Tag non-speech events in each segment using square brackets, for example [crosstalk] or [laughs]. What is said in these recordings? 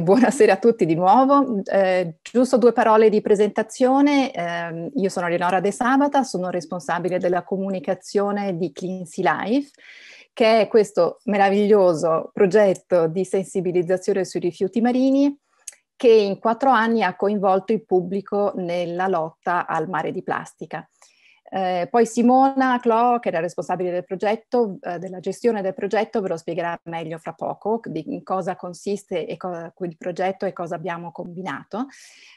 buonasera a tutti di nuovo. Eh, giusto due parole di presentazione. Eh, io sono Eleonora De Sabata, sono responsabile della comunicazione di Clean Sea Life, che è questo meraviglioso progetto di sensibilizzazione sui rifiuti marini che in quattro anni ha coinvolto il pubblico nella lotta al mare di plastica. Eh, poi Simona Clo, che era responsabile del progetto, eh, della gestione del progetto, ve lo spiegherà meglio fra poco di cosa consiste e co- quel progetto e cosa abbiamo combinato.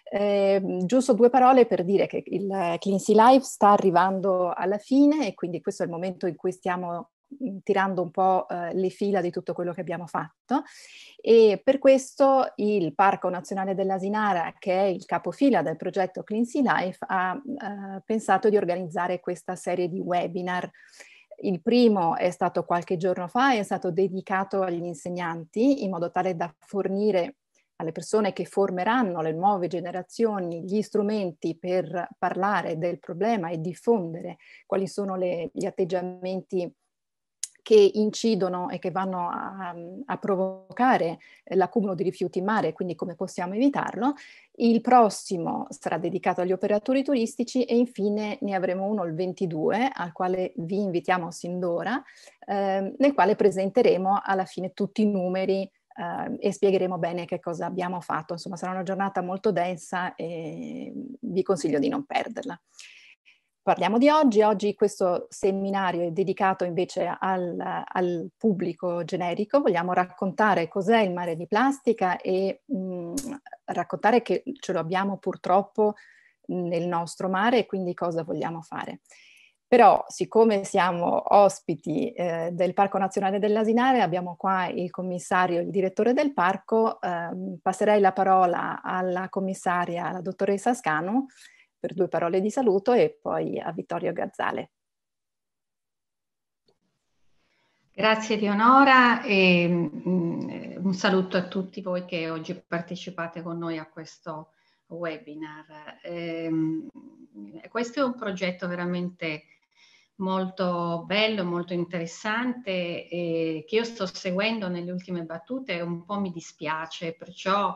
Eh, giusto due parole per dire che il Cleansea Live sta arrivando alla fine e quindi questo è il momento in cui stiamo Mm, tirando un po' eh, le fila di tutto quello che abbiamo fatto e per questo il Parco Nazionale dell'Asinara, che è il capofila del progetto Clean Sea Life, ha eh, pensato di organizzare questa serie di webinar. Il primo è stato qualche giorno fa, è stato dedicato agli insegnanti in modo tale da fornire alle persone che formeranno le nuove generazioni gli strumenti per parlare del problema e diffondere quali sono le, gli atteggiamenti che incidono e che vanno a, a provocare eh, l'accumulo di rifiuti in mare, quindi come possiamo evitarlo. Il prossimo sarà dedicato agli operatori turistici e infine ne avremo uno il 22, al quale vi invitiamo sin d'ora, eh, nel quale presenteremo alla fine tutti i numeri Uh, e spiegheremo bene che cosa abbiamo fatto. Insomma, sarà una giornata molto densa e vi consiglio di non perderla parliamo di oggi. Oggi questo seminario è dedicato invece al, al pubblico generico. Vogliamo raccontare cos'è il mare di plastica e mh, mm, raccontare che ce lo abbiamo purtroppo nel nostro mare e quindi cosa vogliamo fare. Però siccome siamo ospiti eh, del Parco Nazionale dell'Asinare, abbiamo qua il commissario, il direttore del parco, eh, passerei la parola alla commissaria, la dottoressa Scano, per due parole di saluto e poi a Vittorio Gazzale. Grazie Leonora e mm, un saluto a tutti voi che oggi partecipate con noi a questo webinar. Eh, questo è un progetto veramente molto bello, molto interessante eh, che io sto seguendo nelle ultime battute e un po' mi dispiace, perciò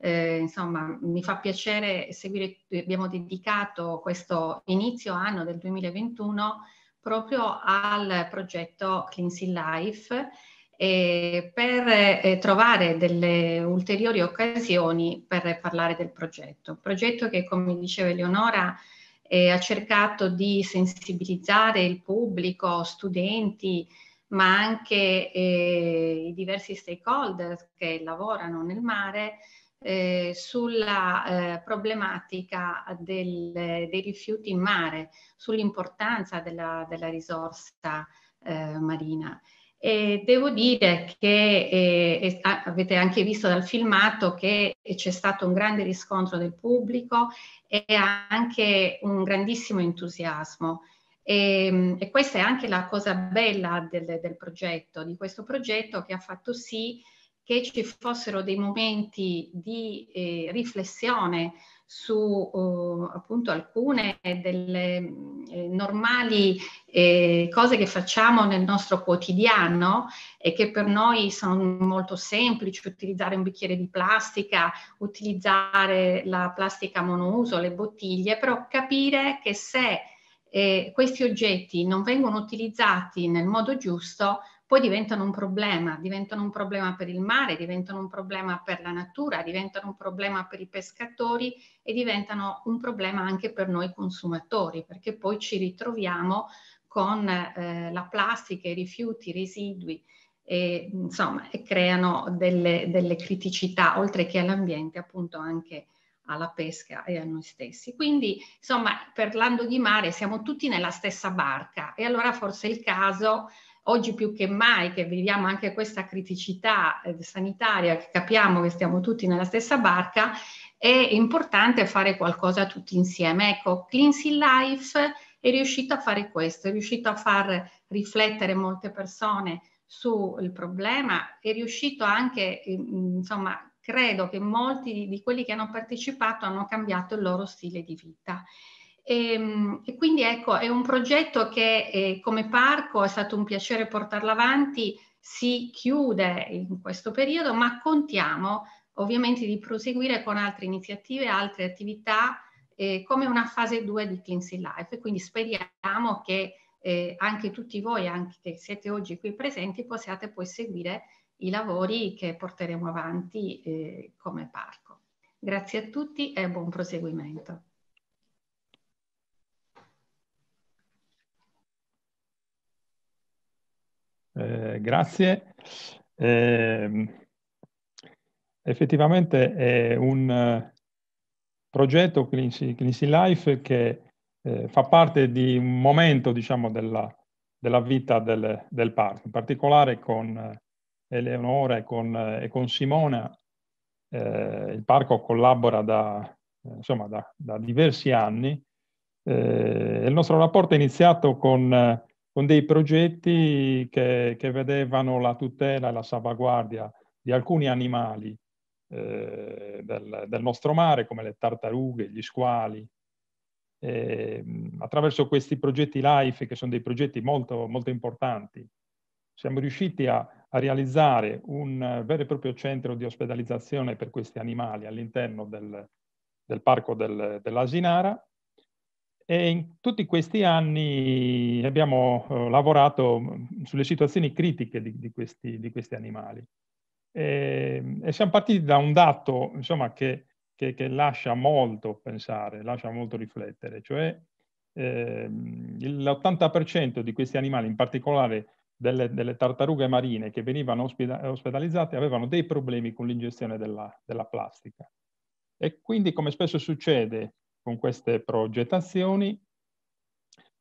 eh, insomma mi fa piacere seguire, abbiamo dedicato questo inizio anno del 2021 proprio al progetto Clean Sea Life eh, per eh, trovare delle ulteriori occasioni per parlare del progetto. Un progetto che, come diceva Eleonora, eh, ha cercato di sensibilizzare il pubblico, studenti, ma anche eh, i diversi stakeholder che lavorano nel mare eh, sulla eh, problematica del, dei rifiuti in mare, sull'importanza della, della risorsa eh, marina. E devo dire che eh, ah, avete anche visto dal filmato che c'è stato un grande riscontro del pubblico e anche un grandissimo entusiasmo. E, ehm, e questa è anche la cosa bella del, del progetto, di questo progetto che ha fatto sì che che ci fossero dei momenti di eh, riflessione su eh, appunto alcune delle eh, normali eh, cose che facciamo nel nostro quotidiano e che per noi sono molto semplici, utilizzare un bicchiere di plastica, utilizzare la plastica monouso, le bottiglie, però capire che se eh, questi oggetti non vengono utilizzati nel modo giusto, poi diventano un problema, diventano un problema per il mare, diventano un problema per la natura, diventano un problema per i pescatori e diventano un problema anche per noi consumatori, perché poi ci ritroviamo con eh, la plastica, i rifiuti, i residui, e, insomma, e creano delle, delle criticità, oltre che all'ambiente, appunto anche alla pesca e a noi stessi. Quindi, insomma, parlando di mare, siamo tutti nella stessa barca e allora forse è il caso oggi più che mai che viviamo anche questa criticità eh, sanitaria, che capiamo che stiamo tutti nella stessa barca, è importante fare qualcosa tutti insieme. Ecco, Cleansy Life è riuscito a fare questo, è riuscito a far riflettere molte persone sul problema, è riuscito anche, insomma, credo che molti di quelli che hanno partecipato hanno cambiato il loro stile di vita. E, ehm, e quindi ecco, è un progetto che eh, come parco è stato un piacere portarlo avanti, si chiude in questo periodo, ma contiamo ovviamente di proseguire con altre iniziative, altre attività, eh, come una fase 2 di Cleansy Life. Quindi speriamo che eh, anche tutti voi, anche che siete oggi qui presenti, possiate poi seguire i lavori che porteremo avanti eh, come parco. Grazie a tutti e buon proseguimento. Eh, grazie. Eh, effettivamente è un eh, progetto Clincy, Life che eh, fa parte di un momento diciamo, della, della vita del, del, parco, in particolare con eh, Eleonora e con, e con Simona. il parco collabora da, insomma, da, da diversi anni. il nostro rapporto è iniziato con con dei progetti che, che, vedevano la tutela e la salvaguardia di alcuni animali eh, del, del, nostro mare, come le tartarughe, gli squali. E, ehm, attraverso questi progetti LIFE, che sono dei progetti molto, molto importanti, siamo riusciti a, a realizzare un vero e proprio centro di ospedalizzazione per questi animali all'interno del, del parco del, dell'Asinara e in tutti questi anni abbiamo eh, lavorato mm, sulle situazioni critiche di, di, questi, di questi, animali. E, ehm, e, siamo partiti da un dato insomma, che, che, che, lascia molto pensare, lascia molto riflettere, cioè eh, l'80% di questi animali, in particolare delle, delle tartarughe marine che venivano ospeda- ospedalizzate, avevano dei problemi con l'ingestione della, della plastica. E quindi, come spesso succede, con queste progettazioni.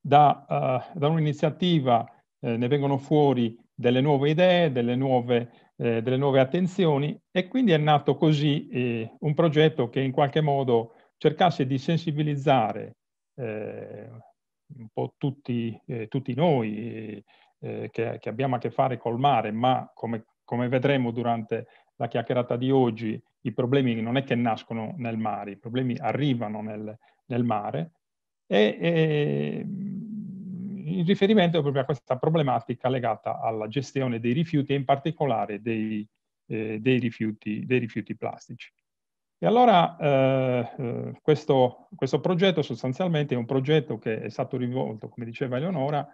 Da, uh, da un'iniziativa eh, ne vengono fuori delle nuove idee, delle nuove, eh, delle nuove attenzioni e quindi è nato così eh, un progetto che in qualche modo cercasse di sensibilizzare eh, un po' tutti, eh, tutti noi che, che, abbiamo a che fare col mare, ma come, come vedremo durante la chiacchierata di oggi, i problemi non è che nascono nel mare, i problemi arrivano nel, nel mare e, e, mm, in riferimento proprio a questa problematica legata alla gestione dei rifiuti e in particolare dei, eh, dei, rifiuti, dei rifiuti, plastici. E allora eh, eh questo, questo, progetto sostanzialmente è un progetto che è stato rivolto, come diceva Eleonora,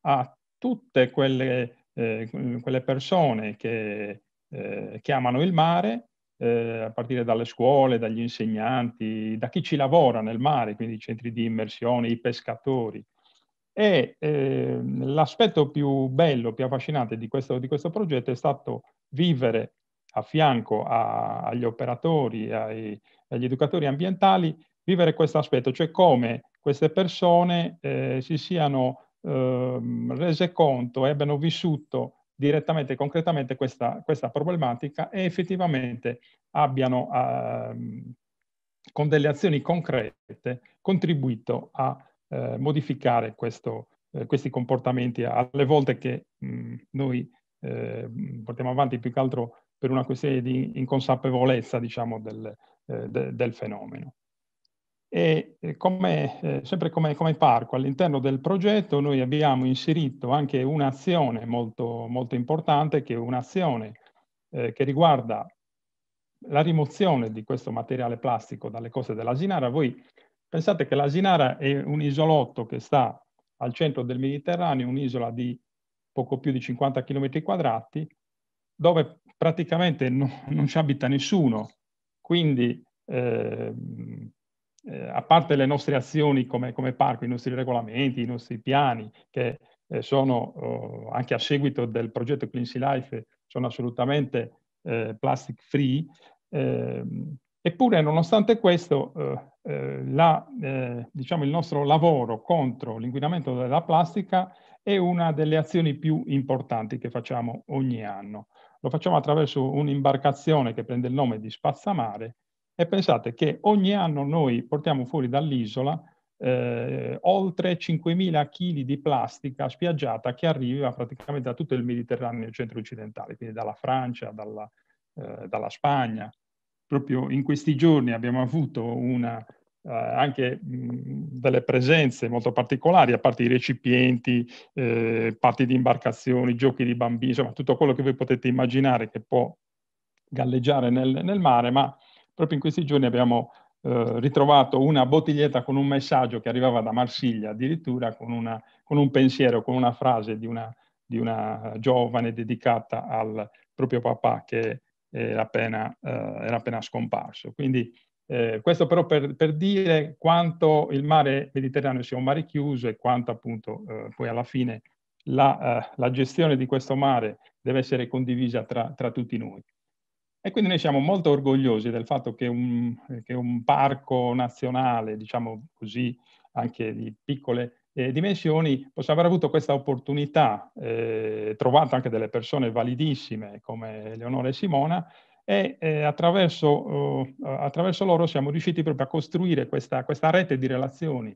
a tutte quelle, eh, quelle persone che, eh, che amano il mare eh, a partire dalle scuole, dagli insegnanti, da chi ci lavora nel mare, quindi i centri di immersione, i pescatori. E eh, l'aspetto più bello, più affascinante di questo, di questo, progetto è stato vivere a fianco a, agli operatori, ai, agli educatori ambientali, vivere questo aspetto, cioè come queste persone eh, si siano ehm, rese conto, abbiano vissuto direttamente e concretamente questa, questa, problematica e effettivamente abbiano eh, con delle azioni concrete contribuito a eh, modificare questo, eh, questi comportamenti alle volte che mh, noi ehm, portiamo avanti più che altro per una questione di inconsapevolezza diciamo, del, eh, de, del fenomeno e eh, come, eh, sempre come, come, parco all'interno del progetto noi abbiamo inserito anche un'azione molto, molto importante che è un'azione eh, che riguarda la rimozione di questo materiale plastico dalle coste della dell'Asinara. Voi pensate che la l'Asinara è un isolotto che sta al centro del Mediterraneo, un'isola di poco più di 50 km quadrati, dove praticamente non, non ci abita nessuno. Quindi eh, eh, a parte le nostre azioni come, come, parco, i nostri regolamenti, i nostri piani, che eh, sono eh, anche a seguito del progetto Clean Sea Life, sono assolutamente eh, plastic free, ehm, eppure nonostante questo eh, eh, la, diciamo, il nostro lavoro contro l'inquinamento della plastica è una delle azioni più importanti che facciamo ogni anno. Lo facciamo attraverso un'imbarcazione che prende il nome di Spazzamare, e pensate che ogni anno noi portiamo fuori dall'isola eh, oltre 5.000 kg di plastica spiaggiata che arriva praticamente da tutto il Mediterraneo centro-occidentale, quindi dalla Francia, dalla, eh, dalla Spagna. Proprio in questi giorni abbiamo avuto una, eh, anche mh, delle presenze molto particolari, a parte i recipienti, eh, parti di imbarcazioni, giochi di bambini, insomma tutto quello che voi potete immaginare che può galleggiare nel, nel mare, ma Proprio in questi giorni abbiamo eh, ritrovato una bottiglietta con un messaggio che arrivava da Marsiglia, addirittura con, una, con un pensiero, con una frase di una, di una, giovane dedicata al proprio papà che era appena, eh, era appena scomparso. Quindi eh, questo però per, per, dire quanto il mare Mediterraneo sia un mare chiuso e quanto appunto eh, poi alla fine la, eh, la, gestione di questo mare deve essere condivisa tra, tra tutti noi. E quindi noi siamo molto orgogliosi del fatto che un, che un parco nazionale, diciamo così, anche di piccole eh, dimensioni, possa aver avuto questa opportunità, eh, trovato anche delle persone validissime come Leonora e Simona, e eh, attraverso, eh, attraverso, loro siamo riusciti proprio a costruire questa, questa rete di relazioni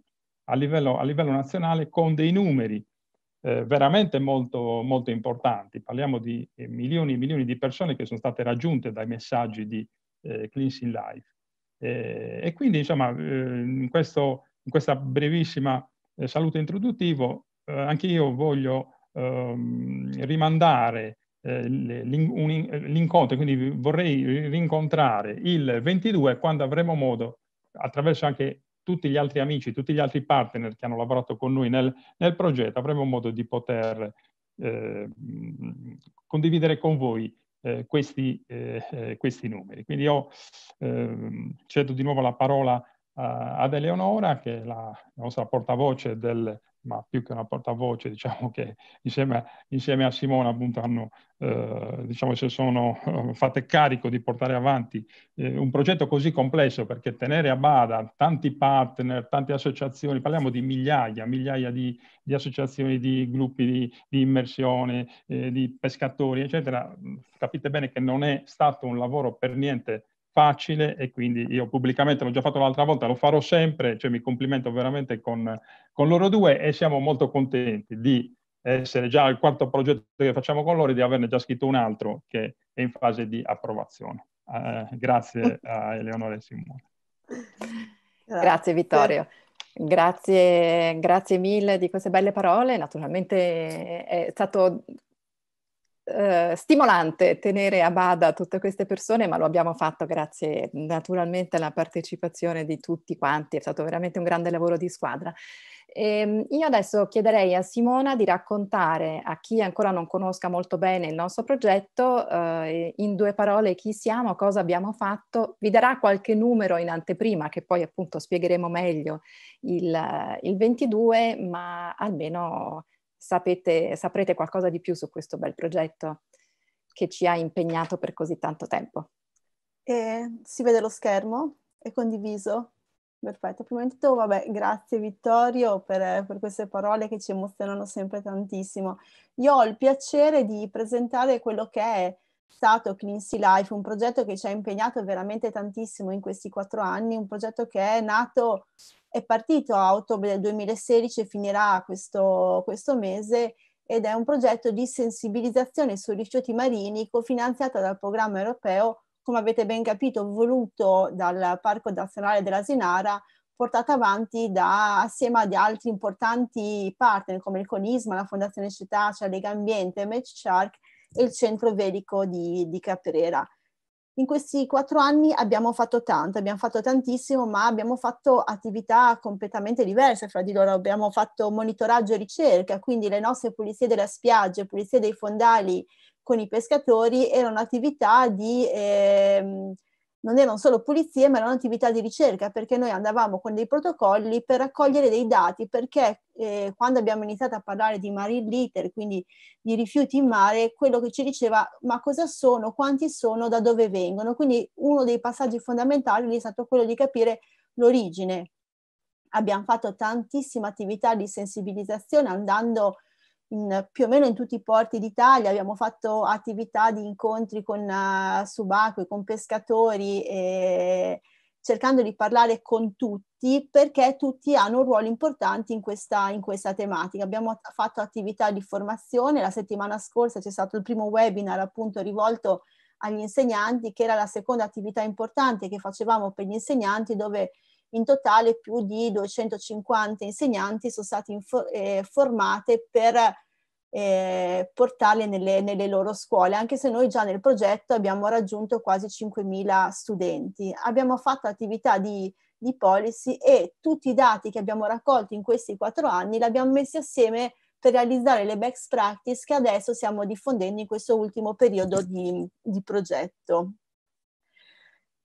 a livello, a livello nazionale con dei numeri eh, veramente molto, molto importanti. Parliamo di eh, milioni e milioni di persone che sono state raggiunte dai messaggi di eh, Cleansing Life. Eh, e quindi, insomma, eh, in, questo, in, questa brevissima eh, saluto introduttivo, anche io voglio ehm, rimandare l'incontro, quindi vorrei rincontrare il 22 quando avremo modo, attraverso anche tutti gli altri amici, tutti gli altri partner che hanno lavorato con noi nel, nel progetto, avremo modo di poter eh, condividere con voi eh, questi, eh, [laughs] questi, numeri. Quindi io ehm, cedo di nuovo la parola ad Eleonora, che è la nostra portavoce del, ma più che una portavoce, [laughs] diciamo che insieme, insieme a Simona appunto hanno, eh, diciamo, si sono [laughs] fatte carico di portare avanti eh, un progetto così complesso perché tenere a bada tanti partner, tante associazioni, parliamo di migliaia, migliaia di, di associazioni, di gruppi di, di immersione, eh, di pescatori, eccetera, capite bene che non è stato un lavoro per niente facile e quindi io pubblicamente l'ho già fatto l'altra volta, lo farò sempre, cioè mi complimento veramente con, con loro due e siamo molto contenti di essere già al quarto progetto che facciamo con loro e di averne già scritto un altro che è in fase di approvazione. Uh, grazie a Eleonora e Simone. Grazie Vittorio. Grazie, grazie mille di queste belle parole. Naturalmente è stato eh, stimolante tenere a bada tutte queste persone, ma lo abbiamo fatto grazie naturalmente alla partecipazione di tutti quanti, è stato veramente un grande lavoro di squadra. E ehm, io adesso chiederei a Simona di raccontare a chi ancora non conosca molto bene il nostro progetto, eh, in due parole chi siamo, cosa abbiamo fatto, vi darà qualche numero in anteprima che poi appunto spiegheremo meglio il, il 22, ma almeno sapete, saprete qualcosa di più su questo bel progetto che ci ha impegnato per così tanto tempo. E si vede lo schermo? È condiviso? Perfetto, prima di tutto, vabbè, grazie Vittorio per, per, queste parole che ci emozionano sempre tantissimo. Io ho il piacere di presentare quello che è stato Clean Sea Life, un progetto che ci ha impegnato veramente tantissimo in questi quattro anni, un progetto che è nato, è partito a ottobre del 2016 e finirà questo, questo mese ed è un progetto di sensibilizzazione sui rifiuti marini cofinanziato dal programma europeo, come avete ben capito, voluto dal Parco Nazionale della Sinara, portato avanti da, assieme ad altri importanti partner come il Conisma, la Fondazione Cetacea, cioè Lega Ambiente, Match Shark e il centro vedico di, di Caprera. In questi quattro anni abbiamo fatto tanto, abbiamo fatto tantissimo, ma abbiamo fatto attività completamente diverse fra di loro. Abbiamo fatto monitoraggio e ricerca, quindi le nostre pulizie della spiaggia, pulizie dei fondali con i pescatori erano attività di... Ehm, non erano solo pulizie, ma erano attività di ricerca, perché noi andavamo con dei protocolli per raccogliere dei dati, perché eh, quando abbiamo iniziato a parlare di marine litter, quindi di rifiuti in mare, quello che ci diceva ma cosa sono, quanti sono, da dove vengono. Quindi uno dei passaggi fondamentali è stato quello di capire l'origine. Abbiamo fatto tantissima attività di sensibilizzazione andando in, più o meno in tutti i porti d'Italia, abbiamo fatto attività di incontri con uh, subacquei, con pescatori, e cercando di parlare con tutti perché tutti hanno un ruolo importante in questa, in questa tematica. Abbiamo t- fatto attività di formazione, la settimana scorsa c'è stato il primo webinar appunto rivolto agli insegnanti, che era la seconda attività importante che facevamo per gli insegnanti dove in totale più di 250 insegnanti sono state infor- eh, formate per eh, portarle nelle, nelle, loro scuole, anche se noi già nel progetto abbiamo raggiunto quasi 5.000 studenti. Abbiamo fatto attività di, di policy e tutti i dati che abbiamo raccolto in questi quattro anni li abbiamo messi assieme per realizzare le best practice che adesso stiamo diffondendo in questo ultimo periodo di, di progetto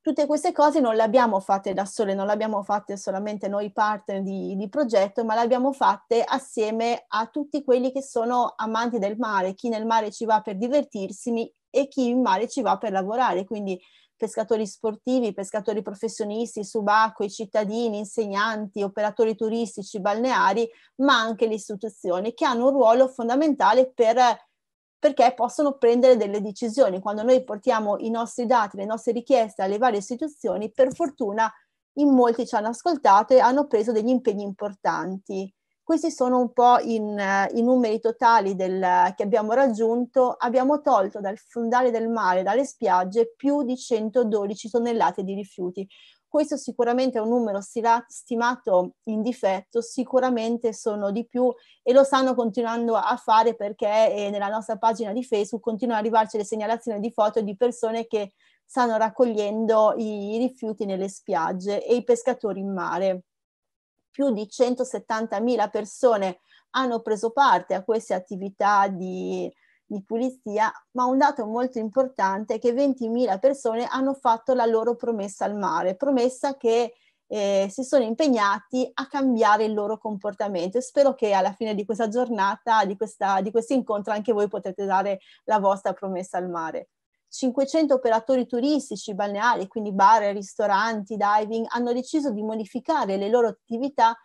tutte queste cose non le abbiamo fatte da sole, non le abbiamo fatte solamente noi partner di, di, progetto, ma le abbiamo fatte assieme a tutti quelli che sono amanti del mare, chi nel mare ci va per divertirsi e chi in mare ci va per lavorare, quindi pescatori sportivi, pescatori professionisti, subacquei, cittadini, insegnanti, operatori turistici, balneari, ma anche le istituzioni che hanno un ruolo fondamentale per perché possono prendere delle decisioni. Quando noi portiamo i nostri dati, le nostre richieste alle varie istituzioni, per fortuna in molti ci hanno ascoltato e hanno preso degli impegni importanti. Questi sono un po' in, uh, i numeri totali del, uh, che abbiamo raggiunto. Abbiamo tolto dal fondale del mare, dalle spiagge, più di 112 tonnellate di rifiuti. Questo sicuramente è un numero stimato in difetto, sicuramente sono di più e lo stanno continuando a fare perché eh, nella nostra pagina di Facebook continuano ad arrivarci le segnalazioni di foto di persone che stanno raccogliendo i rifiuti nelle spiagge e i pescatori in mare. Più di 170.000 persone hanno preso parte a queste attività di di pulizia, ma un dato molto importante è che 20.000 persone hanno fatto la loro promessa al mare, promessa che eh, si sono impegnati a cambiare il loro comportamento. E Spero che alla fine di questa giornata, di, questa, di questo incontro, anche voi potrete dare la vostra promessa al mare. 500 operatori turistici, balneari, quindi bar, ristoranti, diving, hanno deciso di modificare le loro attività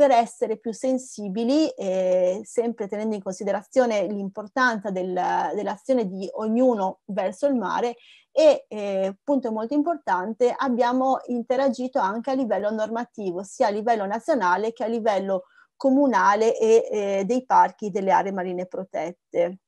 per essere più sensibili, eh, sempre tenendo in considerazione l'importanza del, dell'azione di ognuno verso il mare e, eh, punto molto importante, abbiamo interagito anche a livello normativo, sia a livello nazionale che a livello comunale e eh, dei parchi delle aree marine protette.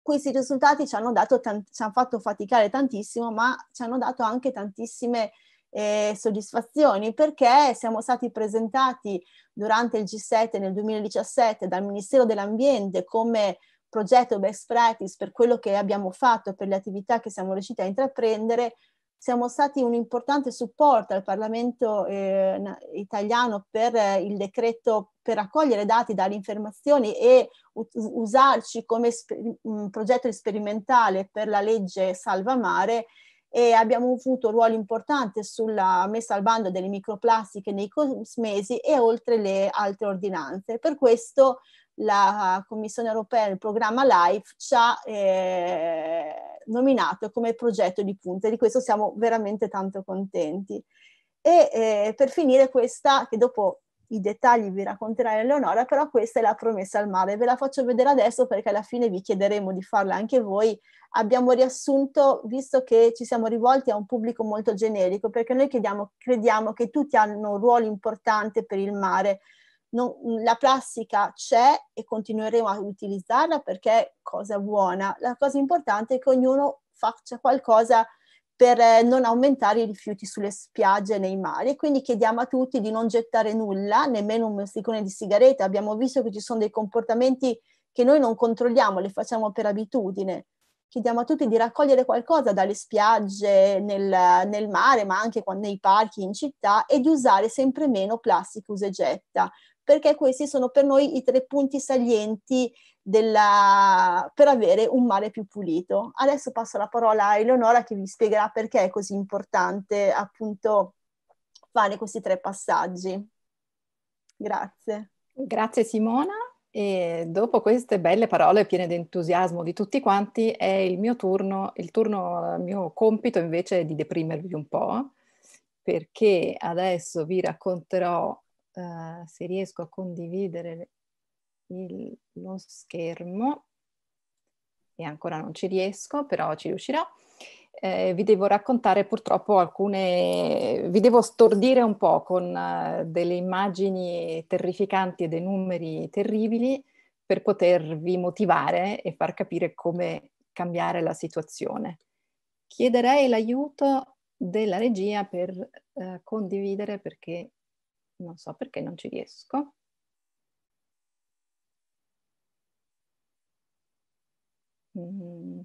Questi risultati ci hanno, dato, ci hanno fatto faticare tantissimo, ma ci hanno dato anche tantissime e soddisfazioni perché siamo stati presentati durante il G7 nel 2017 dal Ministero dell'Ambiente come progetto best practice per quello che abbiamo fatto, per le attività che siamo riusciti a intraprendere, siamo stati un importante supporto al Parlamento eh, italiano per eh, il decreto per raccogliere dati dalle informazioni e usarci come sper- progetto sperimentale per la legge Salva Mare e abbiamo avuto un ruolo importante sulla messa al bando delle microplastiche nei cosmesi e oltre le altre ordinanze. Per questo la Commissione europea, il programma LIFE, ci ha eh, nominato come progetto di punta e di questo siamo veramente tanto contenti. E eh, per finire questa, che dopo i dettagli vi racconterà Eleonora, però questa è la promessa al mare. Ve la faccio vedere adesso perché alla fine vi chiederemo di farla anche voi. Abbiamo riassunto, visto che ci siamo rivolti a un pubblico molto generico, perché noi crediamo, crediamo che tutti hanno un ruolo importante per il mare. Non, la plastica c'è e continueremo a utilizzarla perché è cosa buona. La cosa importante è che ognuno faccia qualcosa per eh, non aumentare i rifiuti sulle spiagge e nei mari. Quindi chiediamo a tutti di non gettare nulla, nemmeno un masticone di sigaretta. Abbiamo visto che ci sono dei comportamenti che noi non controlliamo, li facciamo per abitudine. Chiediamo a tutti di raccogliere qualcosa dalle spiagge, nel, nel mare, ma anche nei parchi, in città, e di usare sempre meno plastica usa e getta perché questi sono per noi i tre punti salienti della, per avere un mare più pulito. Adesso passo la parola a Eleonora che vi spiegherà perché è così importante appunto fare questi tre passaggi. Grazie. Grazie Simona e dopo queste belle parole piene di entusiasmo di tutti quanti è il mio turno, il turno, il mio compito invece è di deprimervi un po' perché adesso vi racconterò, uh, se riesco a condividere il, lo schermo e ancora non ci riesco, però ci riuscirò. Eh, vi devo raccontare purtroppo alcune, vi devo stordire un po' con uh, delle immagini terrificanti e dei numeri terribili per potervi motivare e far capire come cambiare la situazione. Chiederei l'aiuto della regia per uh, condividere perché non so perché non ci riesco. Mm.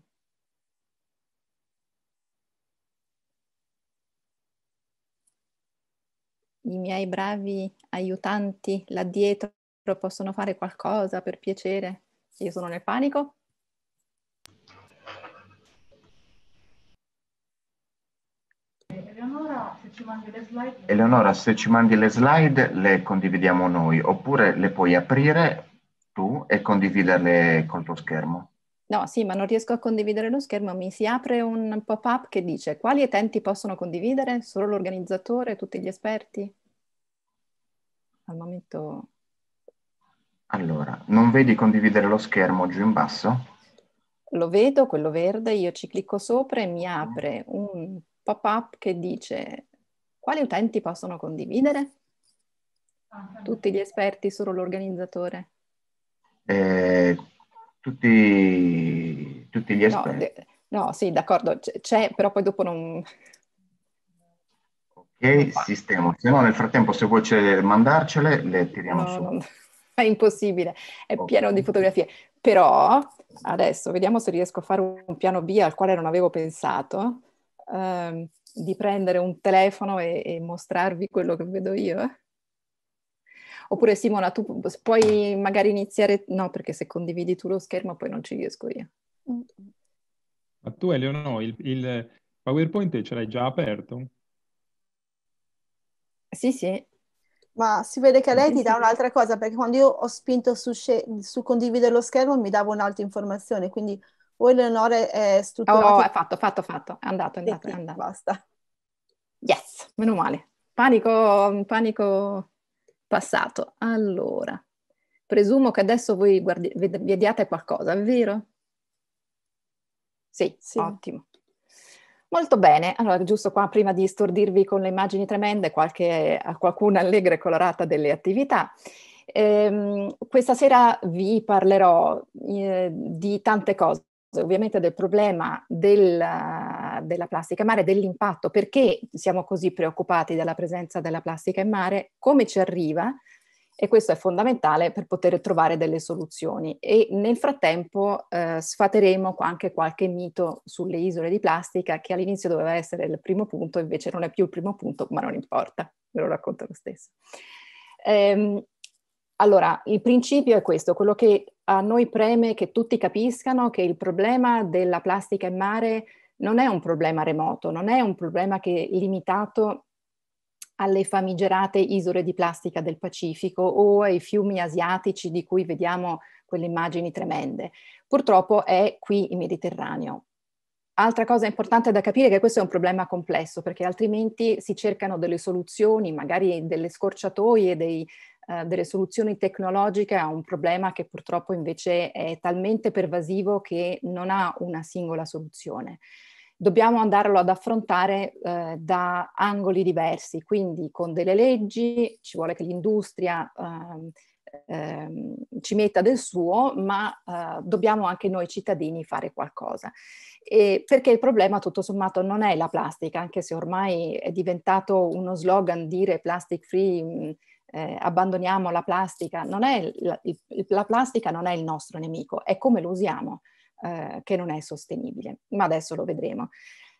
I miei bravi aiutanti là dietro possono fare qualcosa per piacere? Io sono nel panico. Eleonora se, ci mandi le slide... Eleonora, se ci mandi le slide le condividiamo noi, oppure le puoi aprire tu e condividerle col tuo schermo. No, sì, ma non riesco a condividere lo schermo, mi si apre un pop-up che dice quali utenti possono condividere? Solo l'organizzatore, tutti gli esperti? Al momento... Allora, non vedi condividere lo schermo giù in basso? Lo vedo, quello verde, io ci clicco sopra e mi mm. apre un pop-up che dice quali utenti possono condividere? Tutti gli esperti, solo l'organizzatore? Eh, tutti, tutti gli aspetti. No, no sì, d'accordo, c'è, però poi dopo non... Ok, sistema. Se no nel frattempo se vuoi mandarcele le tiriamo no, su. Non... [laughs] È impossibile, è okay. pieno di fotografie. Però adesso vediamo se riesco a fare un piano B al quale non avevo pensato, ehm, di prendere un telefono e, e mostrarvi quello che vedo io. Eh. Oppure Simona, tu puoi magari iniziare... No, perché se condividi tu lo schermo poi non ci riesco io. Ma tu Eleonora, il, il PowerPoint ce l'hai già aperto? Sì, sì. Ma si vede che lei ti dà un'altra cosa, perché quando io ho spinto su, su condividere lo schermo mi dava un'altra informazione, quindi o Eleonora è strutturata... Oh, oh, è fatto, fatto, fatto, è andato, è andato, è andato. Basta. Yes, meno male. Panico, panico passato. Allora, presumo che adesso voi guardi- vediate qualcosa, vero? Sì, sì, ottimo. Molto bene, allora giusto qua prima di stordirvi con le immagini tremende, qualche, a qualcuna allegra e colorata delle attività. Eh, questa sera vi parlerò eh, di tante cose ovviamente del problema del, della plastica in mare, dell'impatto, perché siamo così preoccupati della presenza della plastica in mare, come ci arriva e questo è fondamentale per poter trovare delle soluzioni. E nel frattempo eh, sfateremo anche qualche mito sulle isole di plastica che all'inizio doveva essere il primo punto, invece non è più il primo punto, ma non importa, ve lo racconto lo stesso. Ehm, allora, il principio è questo, quello che a noi preme che tutti capiscano che il problema della plastica in mare non è un problema remoto, non è un problema che è limitato alle famigerate isole di plastica del Pacifico o ai fiumi asiatici di cui vediamo quelle immagini tremende. Purtroppo è qui in Mediterraneo. Altra cosa importante da capire è che questo è un problema complesso perché altrimenti si cercano delle soluzioni, magari delle scorciatoie, dei, eh, delle soluzioni tecnologiche a un problema che purtroppo invece è talmente pervasivo che non ha una singola soluzione. Dobbiamo andarlo ad affrontare eh, da angoli diversi, quindi con delle leggi, ci vuole che l'industria ehm, ehm, ci metta del suo, ma eh, dobbiamo anche noi cittadini fare qualcosa. E perché il problema tutto sommato non è la plastica, anche se ormai è diventato uno slogan dire plastic free. Mh, eh, abbandoniamo la plastica, il, la, la, plastica non è il nostro nemico, è come lo usiamo eh, che non è sostenibile, ma adesso lo vedremo.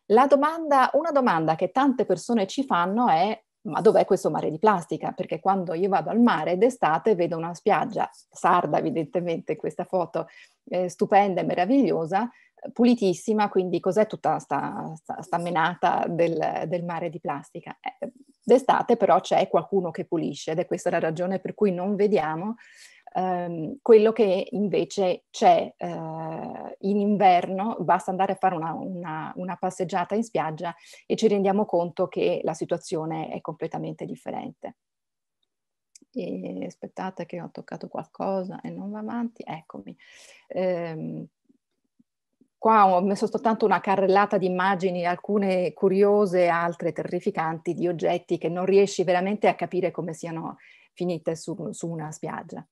La Domanda, una domanda che tante persone ci fanno è ma dov'è questo mare di plastica? Perché quando io vado al mare d'estate vedo una spiaggia, sarda evidentemente questa foto, eh, stupenda e meravigliosa, pulitissima, quindi cos'è tutta questa menata del, del, mare di plastica? Eh, D'estate però c'è qualcuno che pulisce ed è questa la ragione per cui non vediamo ehm, quello che invece c'è eh, in inverno, basta andare a fare una, una, una passeggiata in spiaggia e ci rendiamo conto che la situazione è completamente differente. E aspettate che ho toccato qualcosa e non va avanti, eccomi. Ehm, Qua ho messo soltanto una carrellata di immagini, alcune curiose, altre terrificanti, di oggetti che non riesci veramente a capire come siano finite su, su una spiaggia.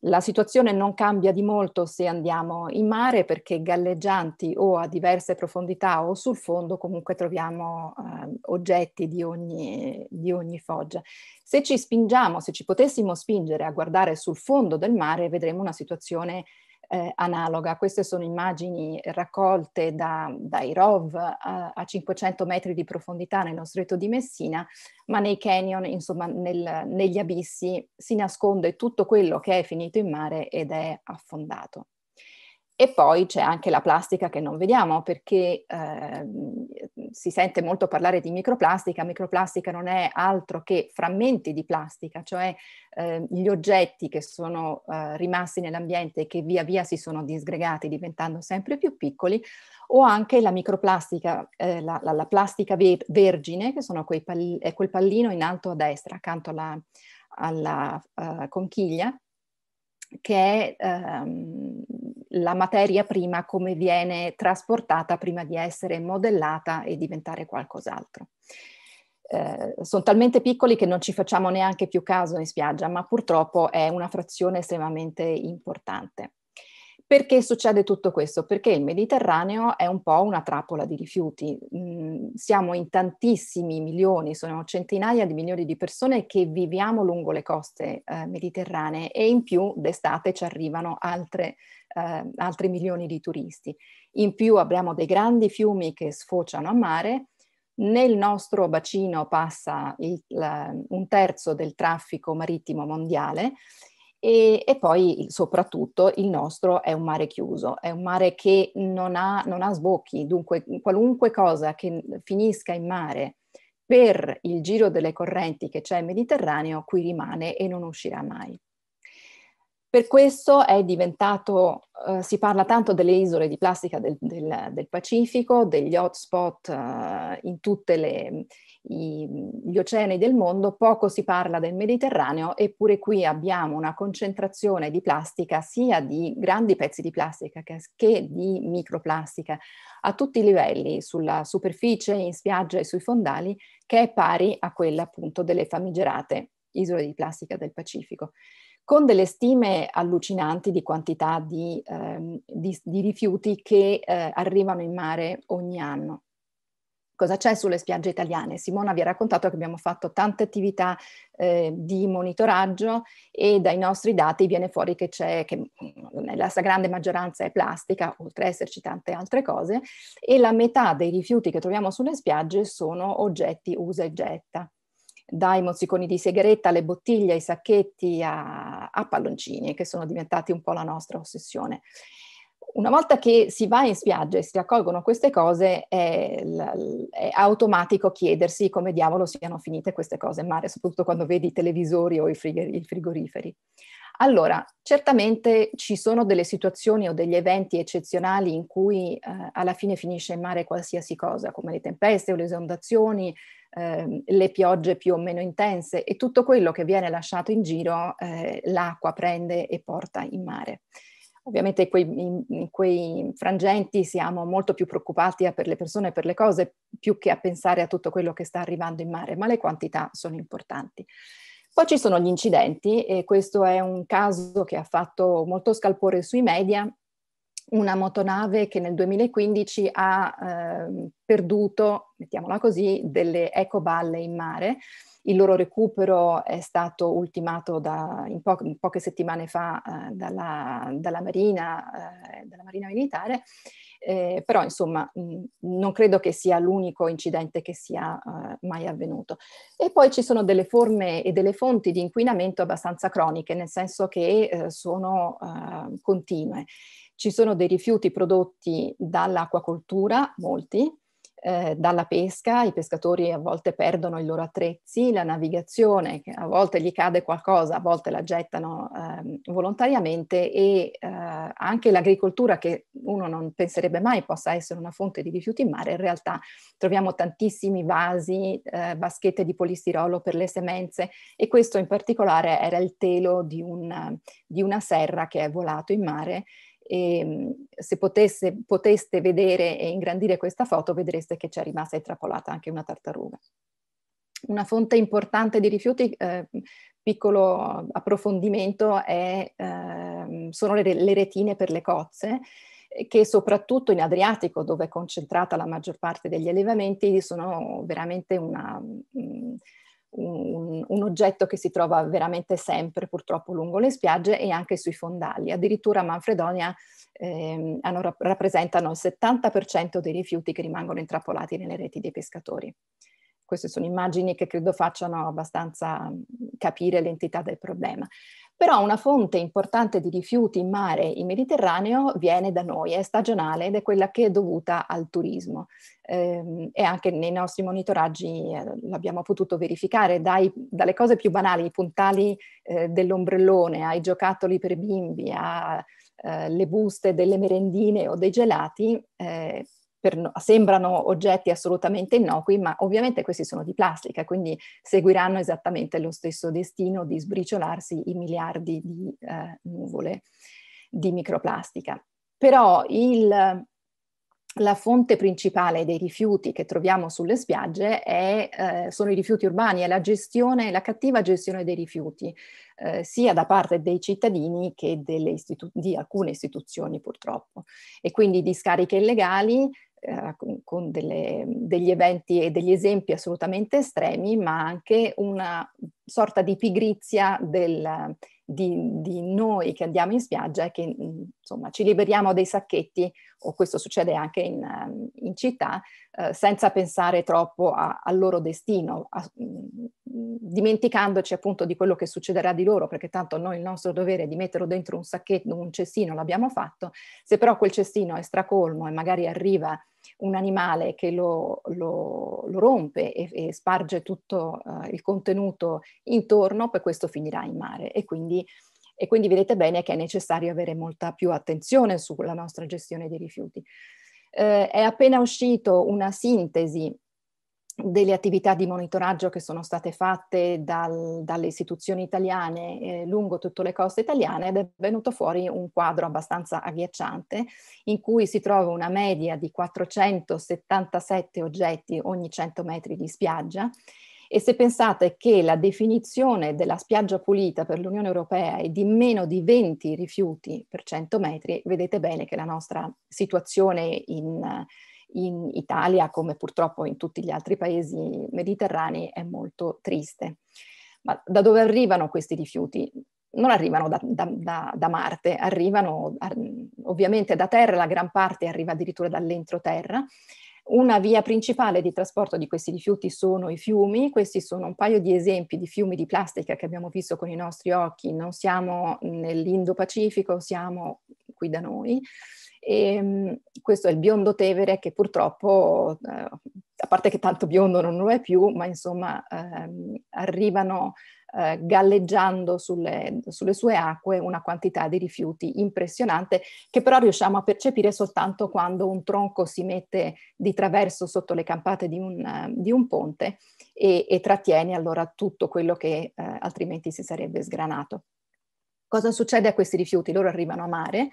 La situazione non cambia di molto se andiamo in mare perché galleggianti o a diverse profondità o sul fondo comunque troviamo eh, oggetti di ogni, di ogni, foggia. Se ci spingiamo, se ci potessimo spingere a guardare sul fondo del mare, vedremo una situazione eh, analoga. Queste sono immagini raccolte da, dai ROV a, a, 500 metri di profondità nello stretto di Messina, ma nei canyon, insomma, nel, negli abissi si nasconde tutto quello che è finito in mare ed è affondato. E poi c'è anche la plastica che non vediamo perché eh, si sente molto parlare di microplastica, microplastica non è altro che frammenti di plastica, cioè eh, gli oggetti che sono eh, rimasti nell'ambiente e che via via si sono disgregati diventando sempre più piccoli, o anche la microplastica, eh, la, la, la, plastica ver- vergine, che sono palli- quel pallino in alto a destra accanto alla, alla uh, conchiglia, che è... Um, la materia prima come viene trasportata prima di essere modellata e diventare qualcos'altro. Eh, sono talmente piccoli che non ci facciamo neanche più caso in spiaggia, ma purtroppo è una frazione estremamente importante. Perché succede tutto questo? Perché il Mediterraneo è un po' una trappola di rifiuti. Mm, siamo in tantissimi milioni, sono centinaia di milioni di persone che viviamo lungo le coste eh, mediterranee e in più d'estate ci arrivano altre, eh, altri milioni di turisti. In più abbiamo dei grandi fiumi che sfociano a mare, nel nostro bacino passa il, la, un terzo del traffico marittimo mondiale e, e, poi soprattutto il nostro è un mare chiuso, è un mare che non ha, non ha sbocchi, dunque mhmm, qualunque cosa che finisca in mare per il giro delle correnti che c'è in Mediterraneo qui rimane e non uscirà mai. Per questo è diventato, eh, si parla tanto delle isole di plastica del, del, del Pacifico, degli hotspot eh, in tutte le, mhmm, i, gli oceani del mondo, poco si parla del Mediterraneo, eppure qui abbiamo una concentrazione di plastica, sia di grandi pezzi di plastica che, che di microplastica, a tutti i livelli, sulla superficie, in spiaggia e sui fondali, che è pari a quella appunto delle famigerate isole di plastica del Pacifico con delle stime allucinanti di quantità di, ehm, di, di rifiuti che eh, arrivano in mare ogni anno. Cosa c'è sulle spiagge italiane? Simona vi ha raccontato che abbiamo fatto tante attività eh, di monitoraggio e dai nostri dati viene fuori che c'è, che mm, nella stragrande maggioranza è plastica, oltre ad esserci tante altre cose, e la metà dei rifiuti che troviamo sulle spiagge sono oggetti usa e getta dai mozziconi di sigaretta alle bottiglie, ai sacchetti, a, a palloncini, che sono diventati un po' la nostra ossessione una volta che si va in spiaggia e si raccolgono queste cose, è, è, automatico chiedersi come diavolo siano finite queste cose in mare, soprattutto quando vedi i televisori o i frigoriferi. Allora, certamente ci sono delle situazioni o degli eventi eccezionali in cui eh, alla fine finisce in mare qualsiasi cosa, come le tempeste o le esondazioni, eh, le piogge più o meno intense e tutto quello che viene lasciato in giro eh, l'acqua prende e porta in mare. Ovviamente in quei, in, in quei frangenti siamo molto più preoccupati per le persone e per le cose, più che a pensare a tutto quello che sta arrivando in mare, ma le quantità sono importanti. Poi ci sono gli incidenti e questo è un caso che ha fatto molto scalpore sui media, una motonave che nel 2015 ha eh, perduto, mettiamola così, delle ecoballe in mare il loro recupero è stato ultimato da, in po- in poche settimane fa eh, dalla, dalla, Marina, eh, dalla, Marina, Militare, eh, però insomma mh, mm, non credo che sia l'unico incidente che sia eh, mai avvenuto. E poi ci sono delle forme e delle fonti di inquinamento abbastanza croniche, nel senso che eh, sono eh, continue. Ci sono dei rifiuti prodotti dall'acquacoltura, molti, eh, dalla pesca, i pescatori a volte perdono i loro attrezzi, la navigazione, a volte gli cade qualcosa, a volte la gettano eh, volontariamente e eh, anche l'agricoltura che uno non penserebbe mai possa essere una fonte di rifiuti in mare, in realtà troviamo tantissimi vasi, baschette eh, di polistirolo per le semenze e questo in particolare era il telo di una, di una serra che è volato in mare e, ehm, se potesse, poteste vedere e ingrandire questa foto, vedreste che c'è rimasta intrappolata anche una tartaruga. Una fonte importante di rifiuti, eh, piccolo approfondimento, è, eh, sono le, le retine per le cozze eh, che soprattutto in Adriatico, dove è concentrata la maggior parte degli allevamenti, sono veramente una, mm, un, un, oggetto che si trova veramente sempre purtroppo lungo le spiagge e anche sui fondali. Addirittura a Manfredonia eh, hanno, rappresentano il 70% dei rifiuti che rimangono intrappolati nelle reti dei pescatori. Queste sono immagini che credo facciano abbastanza capire l'entità del problema. Però una fonte importante di rifiuti in mare in Mediterraneo viene da noi, è stagionale ed è quella che è dovuta al turismo. Ehm, e anche nei nostri monitoraggi eh, l'abbiamo potuto verificare, dai, dalle cose più banali, i puntali eh, dell'ombrellone, ai giocattoli per bimbi, alle eh, buste delle merendine o dei gelati, per, sembrano oggetti assolutamente innocui, ma ovviamente questi sono di plastica, quindi seguiranno esattamente lo stesso destino di sbriciolarsi i miliardi di eh, nuvole di microplastica. Però il, la fonte principale dei rifiuti che troviamo sulle spiagge è, eh, sono i rifiuti urbani, è la gestione, la cattiva gestione dei rifiuti, eh, sia da parte dei cittadini che istitu- di alcune istituzioni purtroppo. E quindi discariche illegali, eh, con delle, degli eventi e degli esempi assolutamente estremi, ma anche una sorta di pigrizia del, di, di, noi che andiamo in spiaggia e che insomma ci liberiamo dei sacchetti, o questo succede anche in, in città, eh, senza pensare troppo a, al loro destino, a, dimenticandoci appunto di quello che succederà di loro, perché tanto noi il nostro dovere è di metterlo dentro un sacchetto, un cestino, l'abbiamo fatto, se però quel cestino è stracolmo e magari arriva un animale che lo, lo, lo rompe e, e, sparge tutto eh, il contenuto intorno, poi questo finirà in mare. E quindi, e quindi vedete bene che è necessario avere molta più attenzione sulla nostra gestione dei rifiuti. Eh, è appena uscito una sintesi delle attività di monitoraggio che sono state fatte dal, dalle istituzioni italiane eh, lungo tutte le coste italiane ed è venuto fuori un quadro abbastanza agghiacciante in cui si trova una media di 477 oggetti ogni 100 metri di spiaggia e se pensate che la definizione della spiaggia pulita per l'Unione Europea è di meno di 20 rifiuti per 100 metri, vedete bene che la nostra situazione in in Italia, come purtroppo in tutti gli altri paesi mediterranei, è molto triste. Ma da dove arrivano questi rifiuti? Non arrivano da, da, da, da Marte, arrivano ar- ovviamente da terra, la gran parte arriva addirittura dall'entroterra. Una via principale di trasporto di questi rifiuti sono i fiumi, questi sono un paio di esempi di fiumi di plastica che abbiamo visto con i nostri occhi, non siamo nell'Indo-Pacifico, siamo qui da noi e ehm, questo è il biondo Tevere che purtroppo, eh, a parte che tanto biondo non lo è più, ma insomma ehm, arrivano eh, galleggiando sulle, sulle, sue acque una quantità di rifiuti impressionante che però riusciamo a percepire soltanto quando un tronco si mette di traverso sotto le campate di un, di un ponte e, e, trattiene allora tutto quello che eh, altrimenti si sarebbe sgranato cosa succede a questi rifiuti? Loro arrivano a mare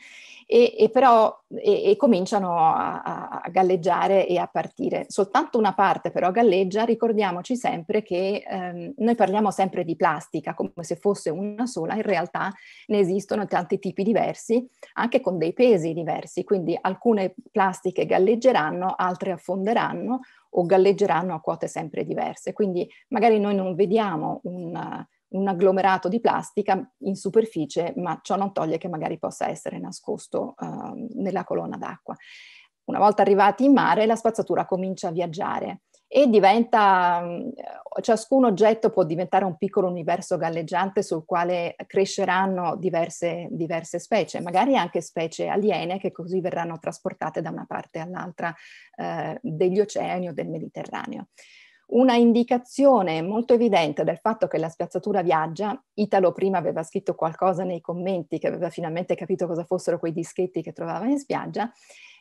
e, e però e, e cominciano a, a, galleggiare e a partire. Soltanto una parte però galleggia, ricordiamoci sempre che ehm, noi parliamo sempre di plastica come se fosse una sola, in realtà ne esistono tanti tipi diversi, anche con dei pesi diversi, quindi alcune plastiche galleggeranno, altre affonderanno o galleggeranno a quote sempre diverse. Quindi magari noi non vediamo un un agglomerato di plastica in superficie, ma ciò non toglie che magari possa essere nascosto eh, nella colonna d'acqua. Una volta arrivati in mare, la spazzatura comincia a viaggiare e diventa, ehm, ciascun oggetto può diventare un piccolo universo galleggiante sul quale cresceranno diverse, diverse specie, magari anche specie aliene che così verranno trasportate da una parte all'altra eh, degli oceani o del Mediterraneo una indicazione molto evidente del fatto che la spiazzatura viaggia. Italo prima aveva scritto qualcosa nei commenti che aveva finalmente capito cosa fossero quei dischetti che trovava in spiaggia,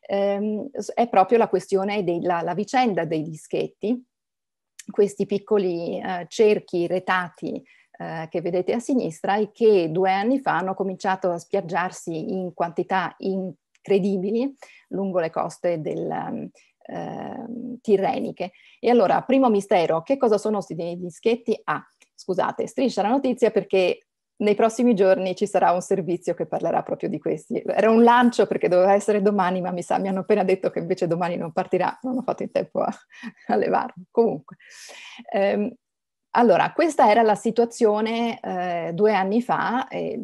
ehm, è proprio la questione della vicenda dei dischetti, questi piccoli eh, cerchi retati eh, che vedete a sinistra e che due anni fa hanno cominciato a spiaggiarsi in quantità incredibili lungo le coste del, eh, tirreniche. E allora, primo mistero, che cosa sono questi dischetti? Ah, scusate, striscia la notizia perché nei prossimi giorni ci sarà un servizio che parlerà proprio di questi. Era un lancio perché doveva essere domani, ma mi sa, mi hanno appena detto che invece domani non partirà, non ho fatto in tempo a, [laughs] a levarlo. Comunque, ehm, allora, questa era la situazione eh, due anni fa, eh,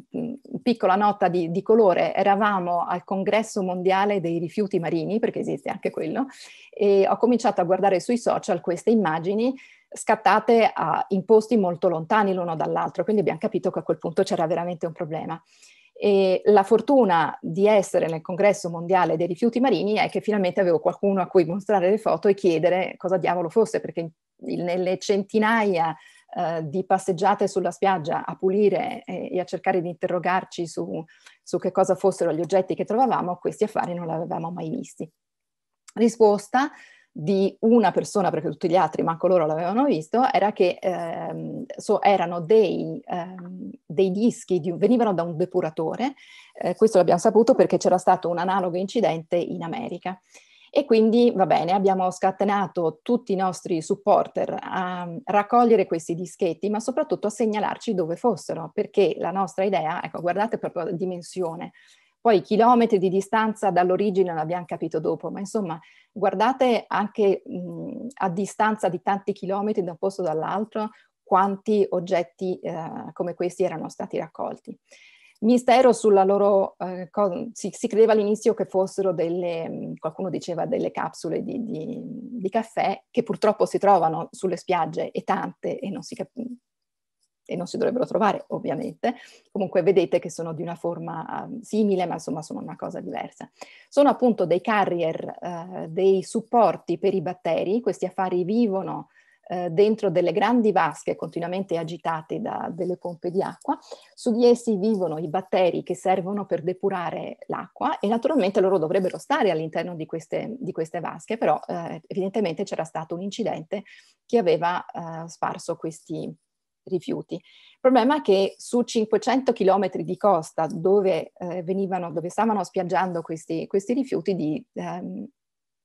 piccola nota di, di, colore, eravamo al congresso mondiale dei rifiuti marini, perché esiste anche quello, e ho cominciato a guardare sui social queste immagini scattate a, in posti molto lontani l'uno dall'altro, quindi abbiamo capito che a quel punto c'era veramente un problema. E la fortuna di essere nel congresso mondiale dei rifiuti marini è che finalmente avevo qualcuno a cui mostrare le foto e chiedere cosa diavolo fosse, perché nelle centinaia eh, di passeggiate sulla spiaggia a pulire e, e a cercare di interrogarci su, su che cosa fossero gli oggetti che trovavamo, questi affari non li avevamo mai visti. Risposta, di una persona, perché tutti gli altri, manco loro l'avevano visto, era che ehm, so, erano dei, ehm, dei dischi, di, venivano da un depuratore, eh, questo l'abbiamo saputo perché c'era stato un analogo incidente in America. E quindi va bene, abbiamo scatenato tutti i nostri supporter a mm, raccogliere questi dischetti, ma soprattutto a segnalarci dove fossero, perché la nostra idea, ecco, guardate proprio la dimensione, poi chilometri di distanza dall'origine l'abbiamo capito dopo, ma insomma guardate anche mh, mm, a distanza di tanti chilometri da un posto o dall'altro quanti oggetti eh, come questi erano stati raccolti mistero sulla loro, eh, cosa, si, si, credeva all'inizio che fossero delle, mm, qualcuno diceva delle capsule di, di, di, caffè che purtroppo si trovano sulle spiagge e tante e non si capisce e non si dovrebbero trovare ovviamente, comunque vedete che sono di una forma ehm, simile ma insomma sono una cosa diversa. Sono appunto dei carrier, uh, dei supporti per i batteri, questi affari vivono eh, dentro delle grandi vasche continuamente agitate da delle pompe di acqua. Su di essi vivono i batteri che servono per depurare l'acqua e naturalmente loro dovrebbero stare all'interno di queste, di queste vasche, però eh, evidentemente c'era stato un incidente che aveva eh, sparso questi rifiuti. Il problema è che su 500 km di costa dove, eh, venivano, dove stavano spiaggiando questi, questi rifiuti di, ehm,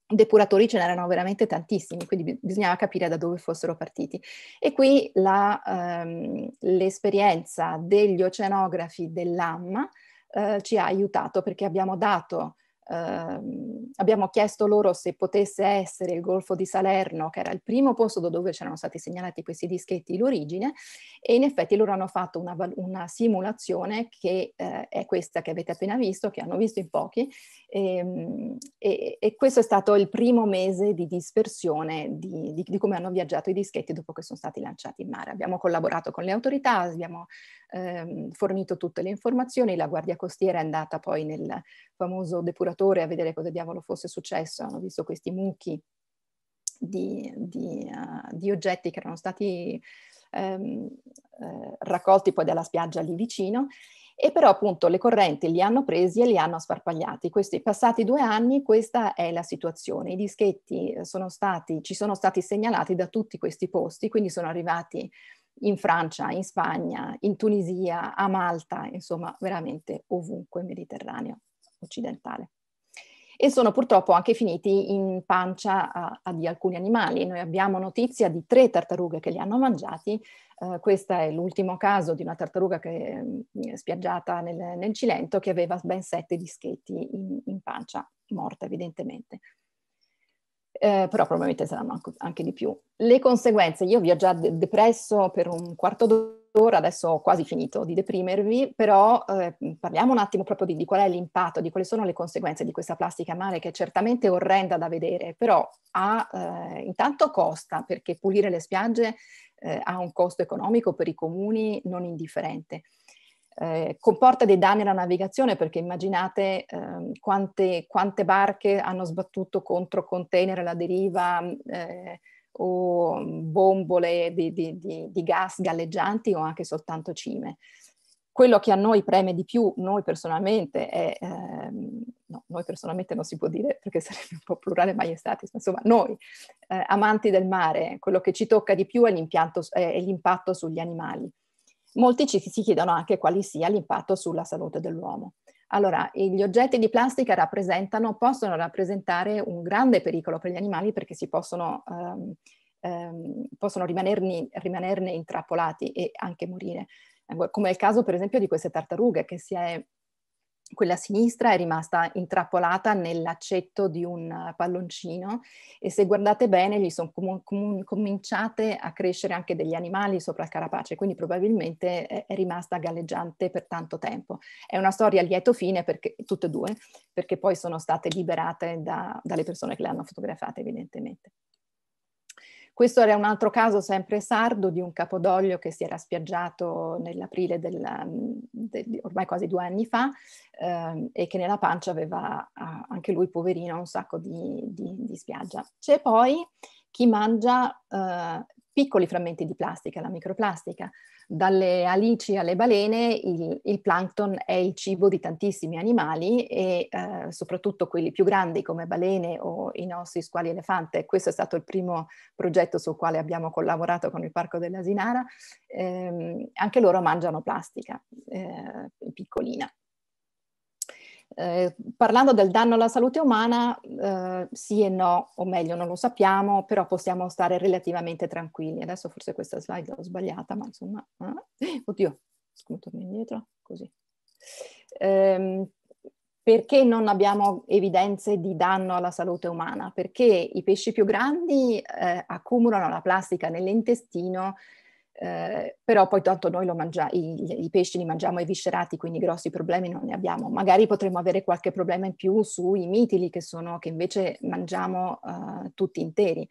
depuratori ce n'erano veramente tantissimi, quindi bisognava capire da dove fossero partiti. E qui la, ehm, l'esperienza degli oceanografi dell'AMMA eh, ci ha aiutato perché abbiamo dato Uh, abbiamo chiesto loro se potesse essere il Golfo di Salerno, che era il primo posto dove c'erano stati segnalati questi dischetti, l'origine, e in effetti loro hanno fatto una, una simulazione che uh, è questa che avete appena visto, che hanno visto in pochi, e, ehm, e, e questo è stato il primo mese di dispersione di, di, di, come hanno viaggiato i dischetti dopo che sono stati lanciati in mare. Abbiamo collaborato con le autorità, abbiamo ehm, fornito tutte le informazioni, la Guardia Costiera è andata poi nel famoso depuratore a vedere cosa diavolo fosse successo, hanno visto questi mucchi di, di, uh, di oggetti che erano stati ehm, eh, raccolti poi dalla spiaggia lì vicino e però appunto le correnti li hanno presi e li hanno sparpagliati. Questi passati due anni questa è la situazione. I dischetti sono stati, ci sono stati segnalati da tutti questi posti, quindi sono arrivati in Francia, in Spagna, in Tunisia, a Malta, insomma veramente ovunque Mediterraneo occidentale. E sono purtroppo anche finiti in pancia a, a di alcuni animali. Noi abbiamo notizia di tre tartarughe che li hanno mangiati. Uh, eh, questo è l'ultimo caso di una tartaruga che, mh, mm, spiaggiata nel, nel, Cilento che aveva ben sette dischetti in, in pancia, morta evidentemente eh, però probabilmente saranno anche, anche, di più. Le conseguenze, io vi ho già de- depresso per un quarto d'ora, adesso ho quasi finito di deprimervi, però eh, parliamo un attimo proprio di, di, qual è l'impatto, di quali sono le conseguenze di questa plastica a male che è certamente orrenda da vedere, però ha, eh, intanto costa perché pulire le spiagge eh, ha un costo economico per i comuni non indifferente eh, comporta dei danni alla navigazione perché immaginate eh, quante, quante, barche hanno sbattuto contro container alla deriva eh, o bombole di, di, di, di, gas galleggianti o anche soltanto cime. Quello che a noi preme di più, noi personalmente, è, ehm, no, noi personalmente non si può dire perché sarebbe un po' plurale maiestatis, ma insomma noi, eh, amanti del mare, quello che ci tocca di più è, è l'impatto sugli animali Molti ci, si chiedono anche quali sia l'impatto sulla salute dell'uomo. Allora, gli oggetti di plastica rappresentano, possono rappresentare un grande pericolo per gli animali perché si possono, um, um, possono rimanerne, rimanerne intrappolati e anche morire ecco, come è il caso per esempio di queste tartarughe che si è quella sinistra è rimasta intrappolata nell'accetto di un eh, palloncino e se guardate bene gli sono com- com- cominciate a crescere anche degli animali sopra il carapace, quindi probabilmente è, rimasta galleggiante per tanto tempo. È una storia a lieto fine, perché, tutte e due, perché poi sono state liberate da, dalle persone che le hanno fotografate evidentemente. Questo era un altro caso sempre sardo di un capodoglio che si era spiaggiato nell'aprile della, del, mm, ormai quasi due anni fa ehm, e che nella pancia aveva ah, anche lui poverino un sacco di, di, di spiaggia. C'è poi chi mangia eh, piccoli frammenti di plastica, la microplastica. Dalle alici alle balene il, il plankton è il cibo di tantissimi animali e eh, soprattutto quelli più grandi come balene o i nostri squali elefante. Questo è stato il primo progetto sul quale abbiamo collaborato con il Parco dell'Asinara. Eh, anche loro mangiano plastica eh, piccolina. Eh, parlando del danno alla salute umana, eh, sì e no, o meglio non lo sappiamo, però possiamo stare relativamente tranquilli. Adesso forse questa slide l'ho sbagliata, ma insomma, eh. oddio, scontorno indietro, così. Ehm, perché non abbiamo evidenze di danno alla salute umana? Perché i pesci più grandi eh, accumulano la plastica nell'intestino eh, però poi tanto noi mangia- i, i, pesci li mangiamo eviscerati, quindi grossi problemi non ne abbiamo. Magari potremmo avere qualche problema in più sui mitili che, sono, che invece mangiamo eh, tutti interi.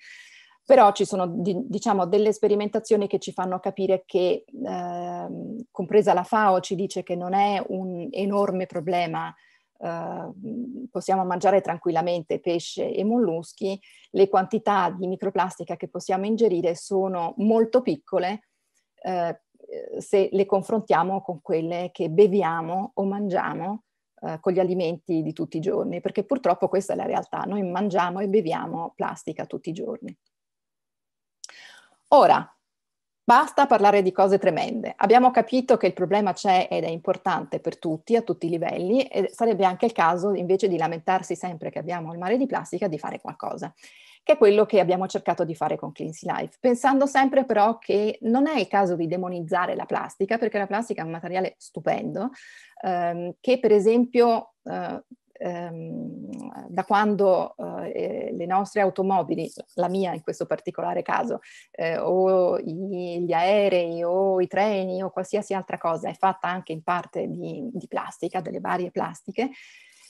Però ci sono diciamo, delle sperimentazioni che ci fanno capire che, eh, compresa la FAO, ci dice che non è un enorme problema Uh, possiamo mangiare tranquillamente pesce e molluschi, le quantità di microplastica che possiamo ingerire sono molto piccole eh, se le confrontiamo con quelle che beviamo o mangiamo eh, con gli alimenti di tutti i giorni, perché purtroppo questa è la realtà, noi mangiamo e beviamo plastica tutti i giorni. Ora, Basta parlare di cose tremende. Abbiamo capito che il problema c'è ed è importante per tutti, a tutti i livelli, e sarebbe anche il caso, invece di lamentarsi sempre che abbiamo il mare di plastica, di fare qualcosa che è quello che abbiamo cercato di fare con Cleansy Life, pensando sempre però che non è il caso di demonizzare la plastica, perché la plastica è un materiale stupendo, ehm, che per esempio eh, ehm, da quando eh, eh, le nostre automobili, la mia in questo particolare caso, eh, o i, gli aerei o i treni o qualsiasi altra cosa è fatta anche in parte di, di plastica, delle varie plastiche,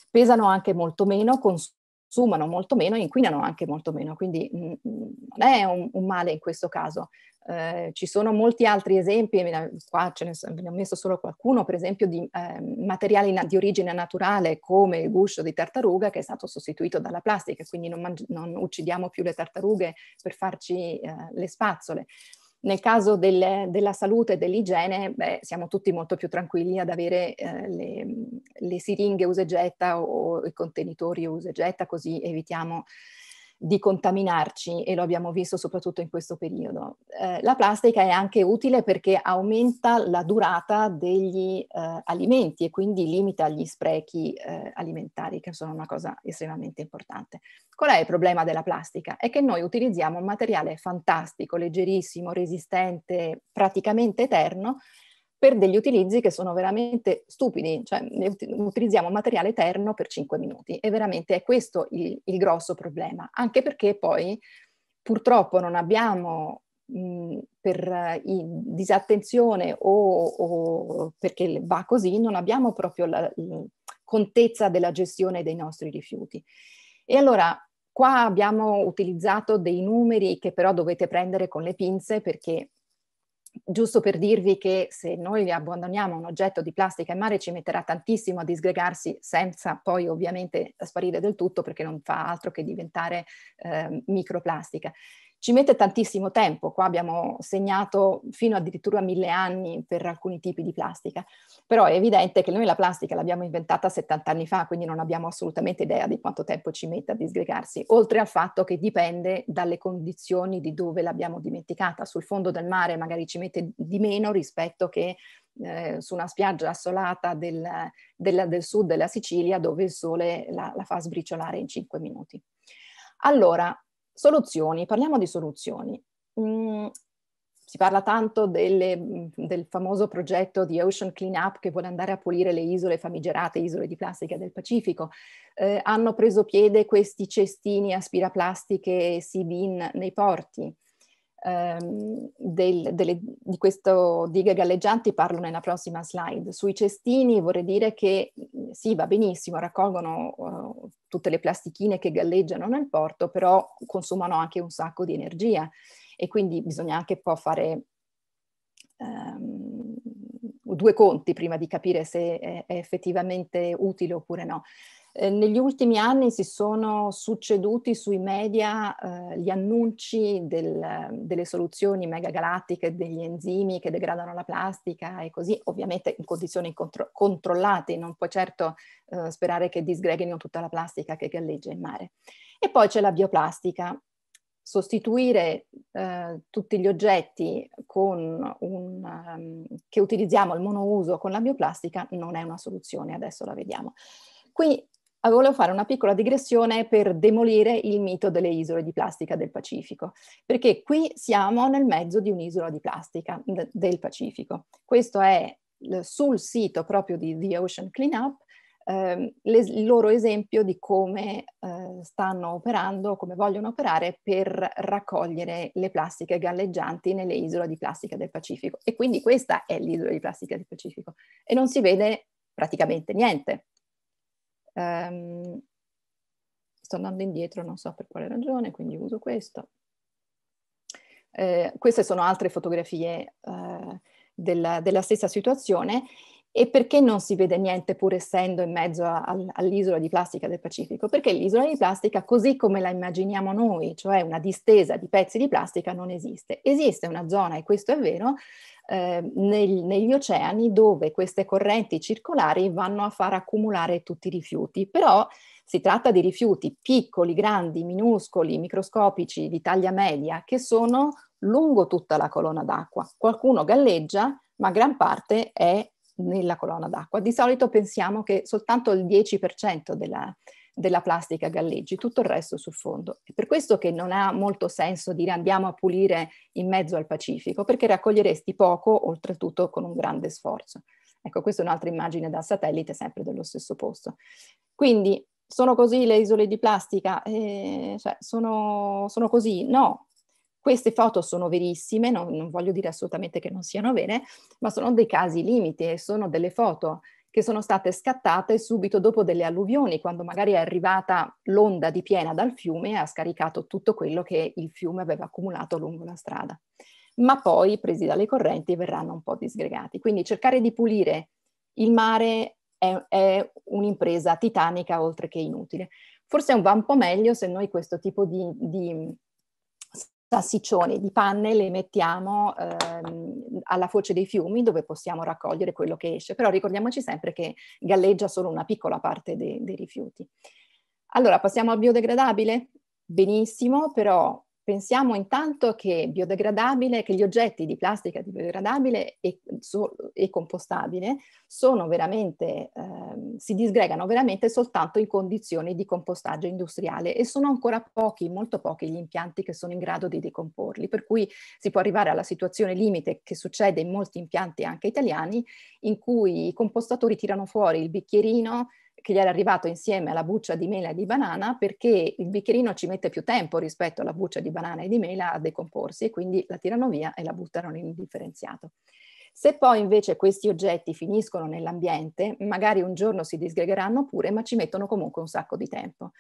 pesano anche molto meno, consumano consumano molto meno e inquinano anche molto meno, quindi mh, mm, mm, non è un, un, male in questo caso. Eh, ci sono molti altri esempi, qua ce ne, so, ne ho messo solo qualcuno, per esempio di eh, materiali na- di origine naturale come il guscio di tartaruga che è stato sostituito dalla plastica, quindi non, mangi- non uccidiamo più le tartarughe per farci eh, le spazzole. Nel caso del, della salute e dell'igiene, beh, siamo tutti molto più tranquilli ad avere eh, le, le siringhe usa e getta o i contenitori usa e getta, così evitiamo di contaminarci e lo abbiamo visto soprattutto in questo periodo. Eh, la plastica è anche utile perché aumenta la durata degli eh, alimenti e quindi limita gli sprechi eh, alimentari che sono una cosa estremamente importante. Qual è il problema della plastica? È che noi utilizziamo un materiale fantastico, leggerissimo, resistente, praticamente eterno per degli utilizzi che sono veramente stupidi, cioè utilizziamo materiale eterno per 5 minuti e veramente è questo il, il grosso problema, anche perché poi purtroppo non abbiamo mh, per uh, disattenzione o, o, perché va così, non abbiamo proprio la, la contezza della gestione dei nostri rifiuti. E allora qua abbiamo utilizzato dei numeri che però dovete prendere con le pinze perché giusto per dirvi che se noi abbandoniamo un oggetto di plastica in mare ci metterà tantissimo a disgregarsi senza poi ovviamente sparire del tutto perché non fa altro che diventare eh, microplastica. Ci mette tantissimo tempo, qua abbiamo segnato fino addirittura mille anni per alcuni tipi di plastica, però è evidente che noi la plastica l'abbiamo inventata 70 anni fa, quindi non abbiamo assolutamente idea di quanto tempo ci mette a disgregarsi, oltre al fatto che dipende dalle condizioni di dove l'abbiamo dimenticata. Sul fondo del mare magari ci mette di meno rispetto che eh, su una spiaggia assolata del, del, del, sud della Sicilia dove il sole la, la fa sbriciolare in 5 minuti. Allora, Soluzioni, parliamo di soluzioni. Mm, si parla tanto delle, mm, del famoso progetto di Ocean Cleanup che vuole andare a pulire le isole famigerate, isole di plastica del Pacifico. Eh, hanno preso piede questi cestini aspiraplastiche Sea Bean nei porti ehm, del, delle, di questo dighe galleggianti parlo nella prossima slide. Sui cestini vorrei dire che mm, sì, va benissimo, raccolgono uh, tutte le plastichine che galleggiano nel porto, però consumano anche un sacco di energia e quindi bisogna anche un po' fare um, due conti prima di capire se è, è effettivamente utile oppure no. Eh, negli ultimi anni si sono succeduti sui media eh, gli annunci del, delle soluzioni megagalattiche, degli enzimi che degradano la plastica e così, ovviamente in condizioni contro- controllate, non puoi certo eh, sperare che disgreghino tutta la plastica che galleggia in mare. E poi c'è la bioplastica. Sostituire eh, tutti gli oggetti un, um, che utilizziamo, al monouso, con la bioplastica non è una soluzione, adesso la vediamo. Qui Ah, volevo fare una piccola digressione per demolire il mito delle isole di plastica del Pacifico, perché qui siamo nel mezzo di un'isola di plastica del Pacifico. Questo è sul sito proprio di The Ocean Cleanup, eh, il loro esempio di come eh, stanno operando, come vogliono operare per raccogliere le plastiche galleggianti nelle isole di plastica del Pacifico. E quindi questa è l'isola di plastica del Pacifico e non si vede praticamente niente Um, sto andando indietro, non so per quale ragione, quindi uso questo. Eh, queste sono altre fotografie eh, della, della, stessa situazione e perché non si vede niente pur essendo in mezzo a, a, all'isola di plastica del Pacifico? Perché l'isola di plastica, così come la immaginiamo noi, cioè una distesa di pezzi di plastica, non esiste. Esiste una zona, e questo è vero, eh, nel, negli oceani dove queste correnti circolari vanno a far accumulare tutti i rifiuti, però si tratta di rifiuti piccoli, grandi, minuscoli, microscopici, di taglia media, che sono lungo tutta la colonna d'acqua. Qualcuno galleggia, ma gran parte è nella colonna d'acqua. Di solito pensiamo che soltanto il 10% della, della plastica galleggi, tutto il resto sul fondo. È per questo che non ha molto senso dire andiamo a pulire in mezzo al Pacifico, perché raccoglieresti poco, oltretutto con un grande sforzo. Ecco, questa è un'altra immagine da satellite, sempre dello stesso posto. Quindi, sono così le isole di plastica? Eh, cioè, sono, sono così? No, queste foto sono verissime, non, non voglio dire assolutamente che non siano vere, ma sono dei casi limite, sono delle foto che sono state scattate subito dopo delle alluvioni, quando magari è arrivata l'onda di piena dal fiume e ha scaricato tutto quello che il fiume aveva accumulato lungo la strada. Ma poi, presi dalle correnti, verranno un po' disgregati. Quindi cercare di pulire il mare è, è un'impresa titanica oltre che inutile. Forse va un po' meglio se noi questo tipo di, di salsiccioni di panne le mettiamo ehm, alla foce dei fiumi dove possiamo raccogliere quello che esce, però ricordiamoci sempre che galleggia solo una piccola parte de dei rifiuti. Allora, passiamo al biodegradabile? Benissimo, però Pensiamo intanto che biodegradabile, che gli oggetti di plastica di biodegradabile e, so, e compostabile sono veramente, eh, si disgregano veramente soltanto in condizioni di compostaggio industriale e sono ancora pochi, molto pochi gli impianti che sono in grado di decomporli, per cui si può arrivare alla situazione limite che succede in molti impianti anche italiani in cui i compostatori tirano fuori il bicchierino che gli era arrivato insieme alla buccia di mela e di banana perché il bicchierino ci mette più tempo rispetto alla buccia di banana e di mela a decomporsi e quindi la tirano via e la buttano in indifferenziato. Se poi invece questi oggetti finiscono nell'ambiente, magari un giorno si disgregheranno pure, ma ci mettono comunque un sacco di tempo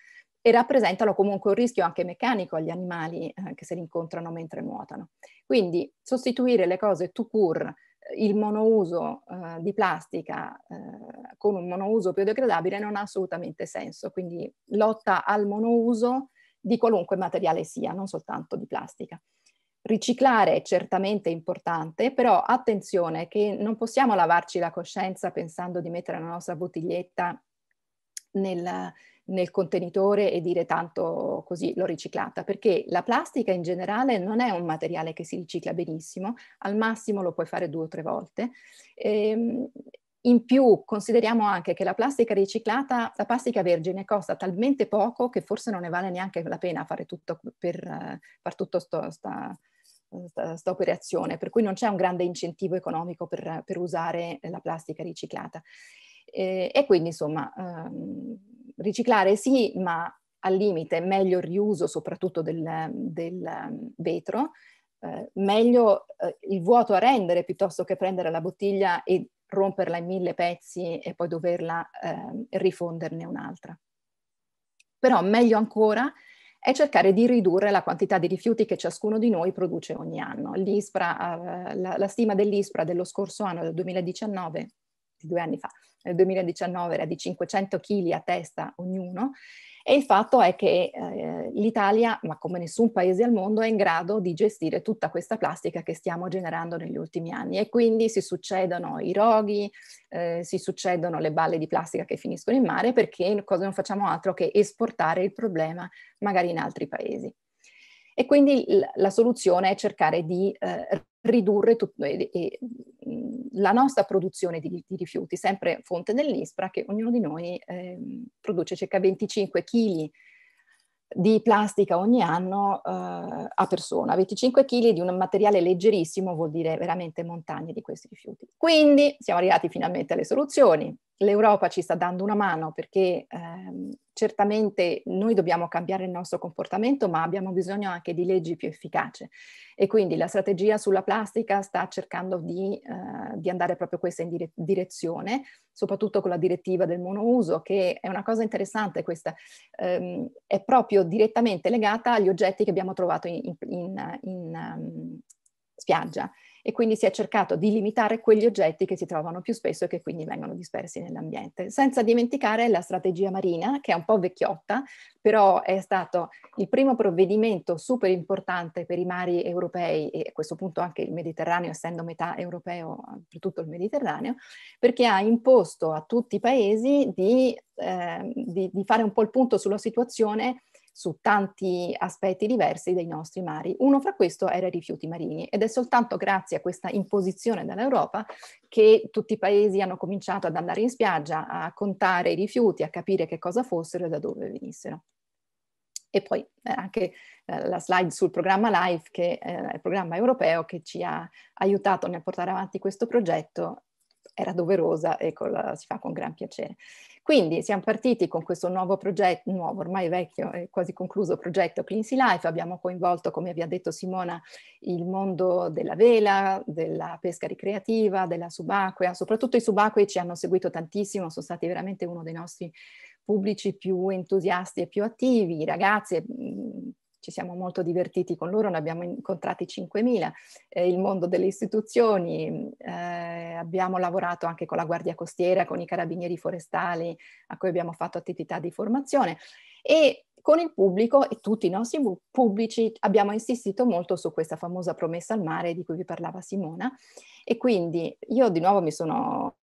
e rappresentano comunque un rischio anche meccanico agli animali eh, che se li incontrano mentre nuotano. Quindi sostituire le cose tout court il monouso eh, di plastica eh, con un monouso biodegradabile non ha assolutamente senso, quindi lotta al monouso di qualunque materiale sia, non soltanto di plastica. Riciclare è certamente importante, però attenzione che non possiamo lavarci la coscienza pensando di mettere la nostra bottiglietta nel, nel contenitore e dire tanto così l'ho riciclata, perché la plastica in generale non è un materiale che si ricicla benissimo, al massimo lo puoi fare due o tre volte. E, ehm, in più consideriamo anche che la plastica riciclata, la plastica vergine costa talmente poco che forse non ne vale neanche la pena fare tutto per uh, far tutta questa operazione, per cui non c'è un grande incentivo economico per, per usare la plastica riciclata. E, e quindi insomma um, riciclare sì, ma al limite meglio il riuso soprattutto del, del ehm, vetro, eh, meglio eh, il vuoto a rendere piuttosto che prendere la bottiglia e romperla in mille pezzi e poi doverla eh, rifonderne un'altra. Però meglio ancora è cercare di ridurre la quantità di rifiuti che ciascuno di noi produce ogni anno. Eh, la, la stima dell'ISPRA dello scorso anno, del 2019, fatti due anni fa, nel 2019 era di 500 kg a testa ognuno, e il fatto è che eh, l'Italia, ma come nessun paese al mondo, è in grado di gestire tutta questa plastica che stiamo generando negli ultimi anni e quindi si succedono i roghi, eh, si succedono le balle di plastica che finiscono in mare perché non facciamo altro che esportare il problema magari in altri paesi. E quindi la soluzione è cercare di eh, ridurre tut- e, e, la nostra produzione di, di, rifiuti, sempre fonte dell'ISPRA, che ognuno di noi eh, produce circa 25 kg di plastica ogni anno eh, a persona. 25 kg di un materiale leggerissimo vuol dire veramente montagne di questi rifiuti. Quindi siamo arrivati finalmente alle soluzioni l'Europa ci sta dando una mano perché ehm, certamente noi dobbiamo cambiare il nostro comportamento, ma abbiamo bisogno anche di leggi più efficaci. E quindi la strategia sulla plastica sta cercando di, eh, di andare proprio questa in dire- direzione, soprattutto con la direttiva del monouso, che è una cosa interessante questa, ehm, è proprio direttamente legata agli oggetti che abbiamo trovato in, in, in, in um, ehm, spiaggia e quindi si è cercato di limitare quegli oggetti che si trovano più spesso e che quindi vengono dispersi nell'ambiente. Senza dimenticare la strategia marina, che è un po' vecchiotta, però è stato il primo provvedimento super importante per i mari europei e a questo punto anche il Mediterraneo, essendo metà europeo per tutto il Mediterraneo, perché ha imposto a tutti i paesi di, eh, di, di fare un po' il punto sulla situazione su tanti aspetti diversi dei nostri mari. Uno fra questo era i rifiuti marini ed è soltanto grazie a questa imposizione dall'Europa che tutti i paesi hanno cominciato ad andare in spiaggia, a contare i rifiuti, a capire che cosa fossero e da dove venissero. E poi eh, anche eh, la slide sul programma LIFE, che eh, è il programma europeo che ci ha aiutato nel portare avanti questo progetto, era doverosa e la, si fa con gran piacere. Quindi siamo partiti con questo nuovo progetto, nuovo ormai vecchio e eh, quasi concluso progetto Sea Life, abbiamo coinvolto, come vi ha detto Simona, il mondo della vela, della pesca ricreativa, della subacquea, soprattutto i subacquei ci hanno seguito tantissimo, sono stati veramente uno dei nostri pubblici più entusiasti e più attivi, i ragazzi mm, ci siamo molto divertiti con loro, ne abbiamo incontrati 5.000, eh, il mondo delle istituzioni, eh, abbiamo lavorato anche con la Guardia Costiera, con i Carabinieri Forestali a cui abbiamo fatto attività di formazione e con il pubblico e tutti i nostri pubblici abbiamo insistito molto su questa famosa promessa al mare di cui vi parlava Simona e quindi io di nuovo mi sono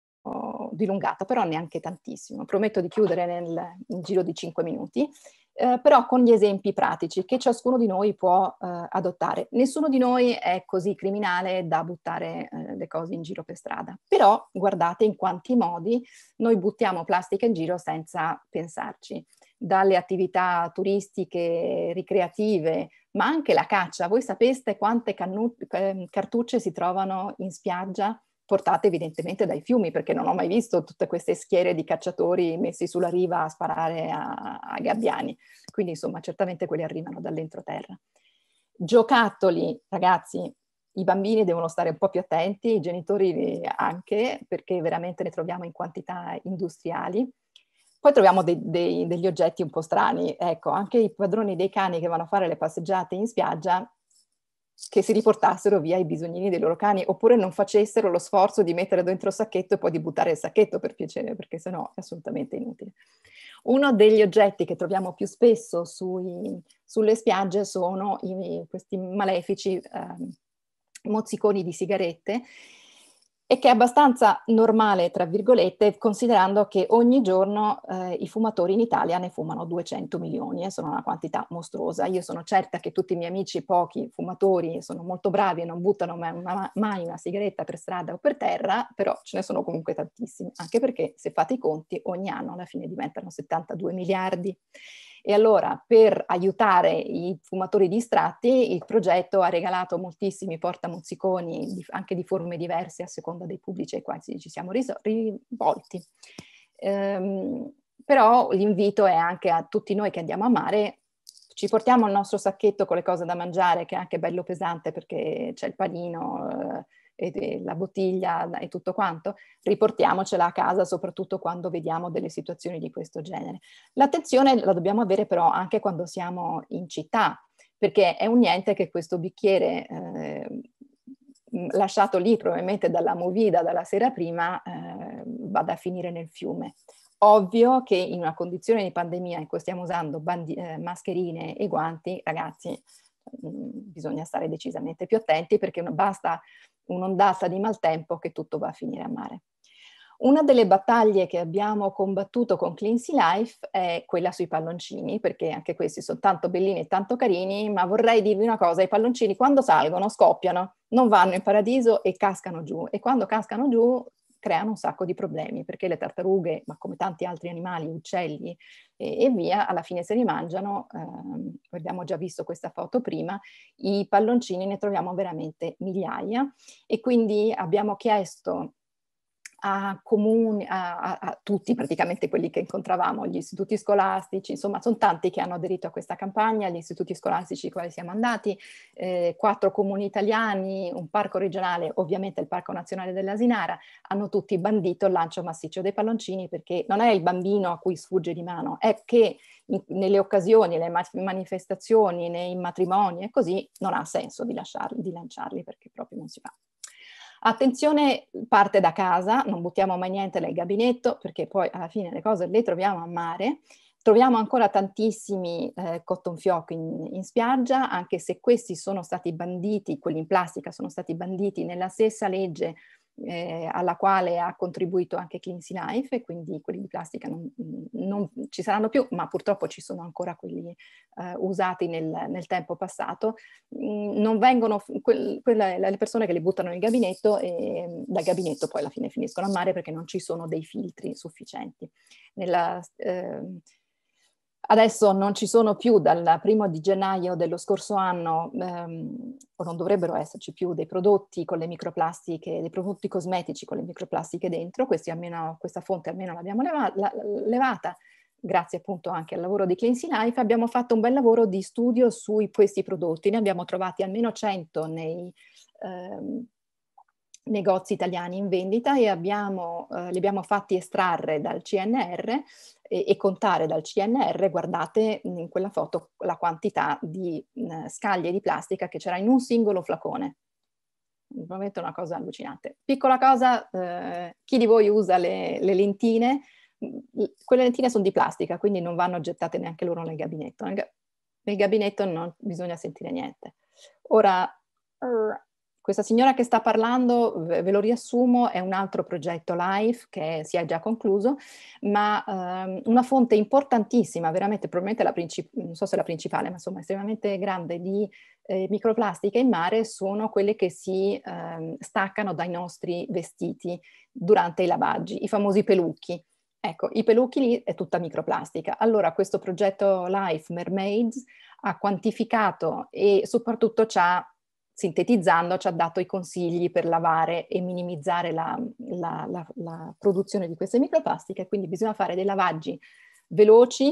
dilungata, però neanche tantissimo. Prometto di chiudere nel giro di 5 minuti eh, però con gli esempi pratici che ciascuno di noi può eh, adottare. Nessuno di noi è così criminale da buttare eh, le cose in giro per strada, però guardate in quanti modi noi buttiamo plastica in giro senza pensarci, dalle attività turistiche, ricreative, ma anche la caccia. Voi sapeste quante cannu- ehm, cartucce si trovano in spiaggia? portate evidentemente dai fiumi, perché non ho mai visto tutte queste schiere di cacciatori messi sulla riva a sparare a, a gabbiani. Quindi, insomma, certamente quelli arrivano dall'entroterra. Giocattoli, ragazzi, i bambini devono stare un po' più attenti, i genitori anche, perché veramente ne troviamo in quantità industriali. Poi troviamo dei, dei, degli oggetti un po' strani, ecco, anche i padroni dei cani che vanno a fare le passeggiate in spiaggia che si riportassero via i bisognini dei loro cani, oppure non facessero lo sforzo di mettere dentro il sacchetto e poi di buttare il sacchetto per piacere, perché sennò è assolutamente inutile. Uno degli oggetti che troviamo più spesso sui, sulle spiagge sono i, questi malefici eh, mozziconi di sigarette e che è abbastanza normale, tra virgolette, considerando che ogni giorno eh, i fumatori in Italia ne fumano 200 milioni e sono una quantità mostruosa. Io sono certa che tutti i miei amici, pochi fumatori, sono molto bravi e non buttano mai una, mai una sigaretta per strada o per terra, però ce ne sono comunque tantissimi, anche perché se fate i conti ogni anno alla fine diventano 72 miliardi. E allora per aiutare i fumatori distratti il progetto ha regalato moltissimi portamozziconi di, anche di forme diverse a seconda dei pubblici ai quali ci siamo rivolti. Ehm, però l'invito è anche a tutti noi che andiamo a mare ci portiamo il nostro sacchetto con le cose da mangiare, che è anche bello pesante perché c'è il panino, eh, e la bottiglia e tutto quanto, riportiamocela a casa soprattutto quando vediamo delle situazioni di questo genere. L'attenzione la dobbiamo avere però anche quando siamo in città, perché è un niente che questo bicchiere eh, mm, lasciato lì probabilmente dalla movida dalla sera prima eh, vada a finire nel fiume. Ovvio che in una condizione di pandemia in cui stiamo usando bandi- eh, mascherine e guanti, ragazzi, mm, bisogna stare decisamente più attenti perché basta un'ondata di maltempo che tutto va a finire a mare. Una delle battaglie che abbiamo combattuto con Cleansy Life è quella sui palloncini, perché anche questi sono tanto bellini e tanto carini, ma vorrei dirvi una cosa, i palloncini quando salgono scoppiano, non vanno in paradiso e cascano giù, e quando cascano giù creano un sacco di problemi perché le tartarughe, ma come tanti altri animali, uccelli e, e via, alla fine se li mangiano, ehm, abbiamo già visto questa foto prima, i palloncini ne troviamo veramente migliaia e quindi abbiamo chiesto a comuni, a, a, a tutti praticamente quelli che incontravamo, gli istituti scolastici, insomma sono tanti che hanno aderito a questa campagna, gli istituti scolastici ai quali siamo andati, eh, quattro comuni italiani, un parco regionale, ovviamente il Parco Nazionale dell'Asinara, hanno tutti bandito il lancio massiccio dei palloncini perché non è il bambino a cui sfugge di mano, è che in, nelle occasioni, nelle ma- manifestazioni, nei matrimoni e così non ha senso di, lasciarli, di lanciarli perché proprio non si fa. Attenzione parte da casa, non buttiamo mai niente nel gabinetto perché poi alla fine le cose le troviamo a mare. Troviamo ancora tantissimi eh, cotton fioc in, in, spiaggia, anche se questi sono stati banditi, quelli in plastica sono stati banditi nella stessa legge eh, alla quale ha contribuito anche Cleansy Life e quindi quelli di plastica non, non, ci saranno più, ma purtroppo ci sono ancora quelli eh, usati nel, nel, tempo passato. Mm, non vengono quel, quelle, le persone che li buttano nel gabinetto e mm, dal gabinetto poi alla fine finiscono a mare perché non ci sono dei filtri sufficienti. Nella, eh, Adesso non ci sono più dal primo di gennaio dello scorso anno, ehm, o non dovrebbero esserci più, dei prodotti con le microplastiche, dei prodotti cosmetici con le microplastiche dentro, almeno, questa fonte almeno l'abbiamo leva- la, levata, grazie appunto anche al lavoro di Cleansy Life, abbiamo fatto un bel lavoro di studio su questi prodotti, ne abbiamo trovati almeno 100 nei... Ehm, negozi italiani in vendita e abbiamo, eh, li abbiamo fatti estrarre dal CNR e, e, contare dal CNR, guardate in quella foto la quantità di mh, mm, scaglie di plastica che c'era in un singolo flacone. Veramente una cosa allucinante. Piccola cosa, eh, chi di voi usa le, le lentine? Mm, quelle lentine sono di plastica, quindi non vanno gettate neanche loro nel gabinetto. Nel, nel gabinetto non bisogna sentire niente. Ora, questa signora che sta parlando, ve lo riassumo, è un altro progetto live che si è già concluso, ma ehm, una fonte importantissima, veramente probabilmente la principale, non so se la principale, ma insomma estremamente grande di eh, microplastiche in mare sono quelle che si ehm, staccano dai nostri vestiti durante i lavaggi, i famosi pelucchi. Ecco, i pelucchi lì è tutta microplastica. Allora questo progetto LIFE Mermaids ha quantificato e soprattutto ci ha sintetizzando, ci ha dato i consigli per lavare e minimizzare la, la, la, la produzione di queste microplastiche, quindi bisogna fare dei lavaggi veloci,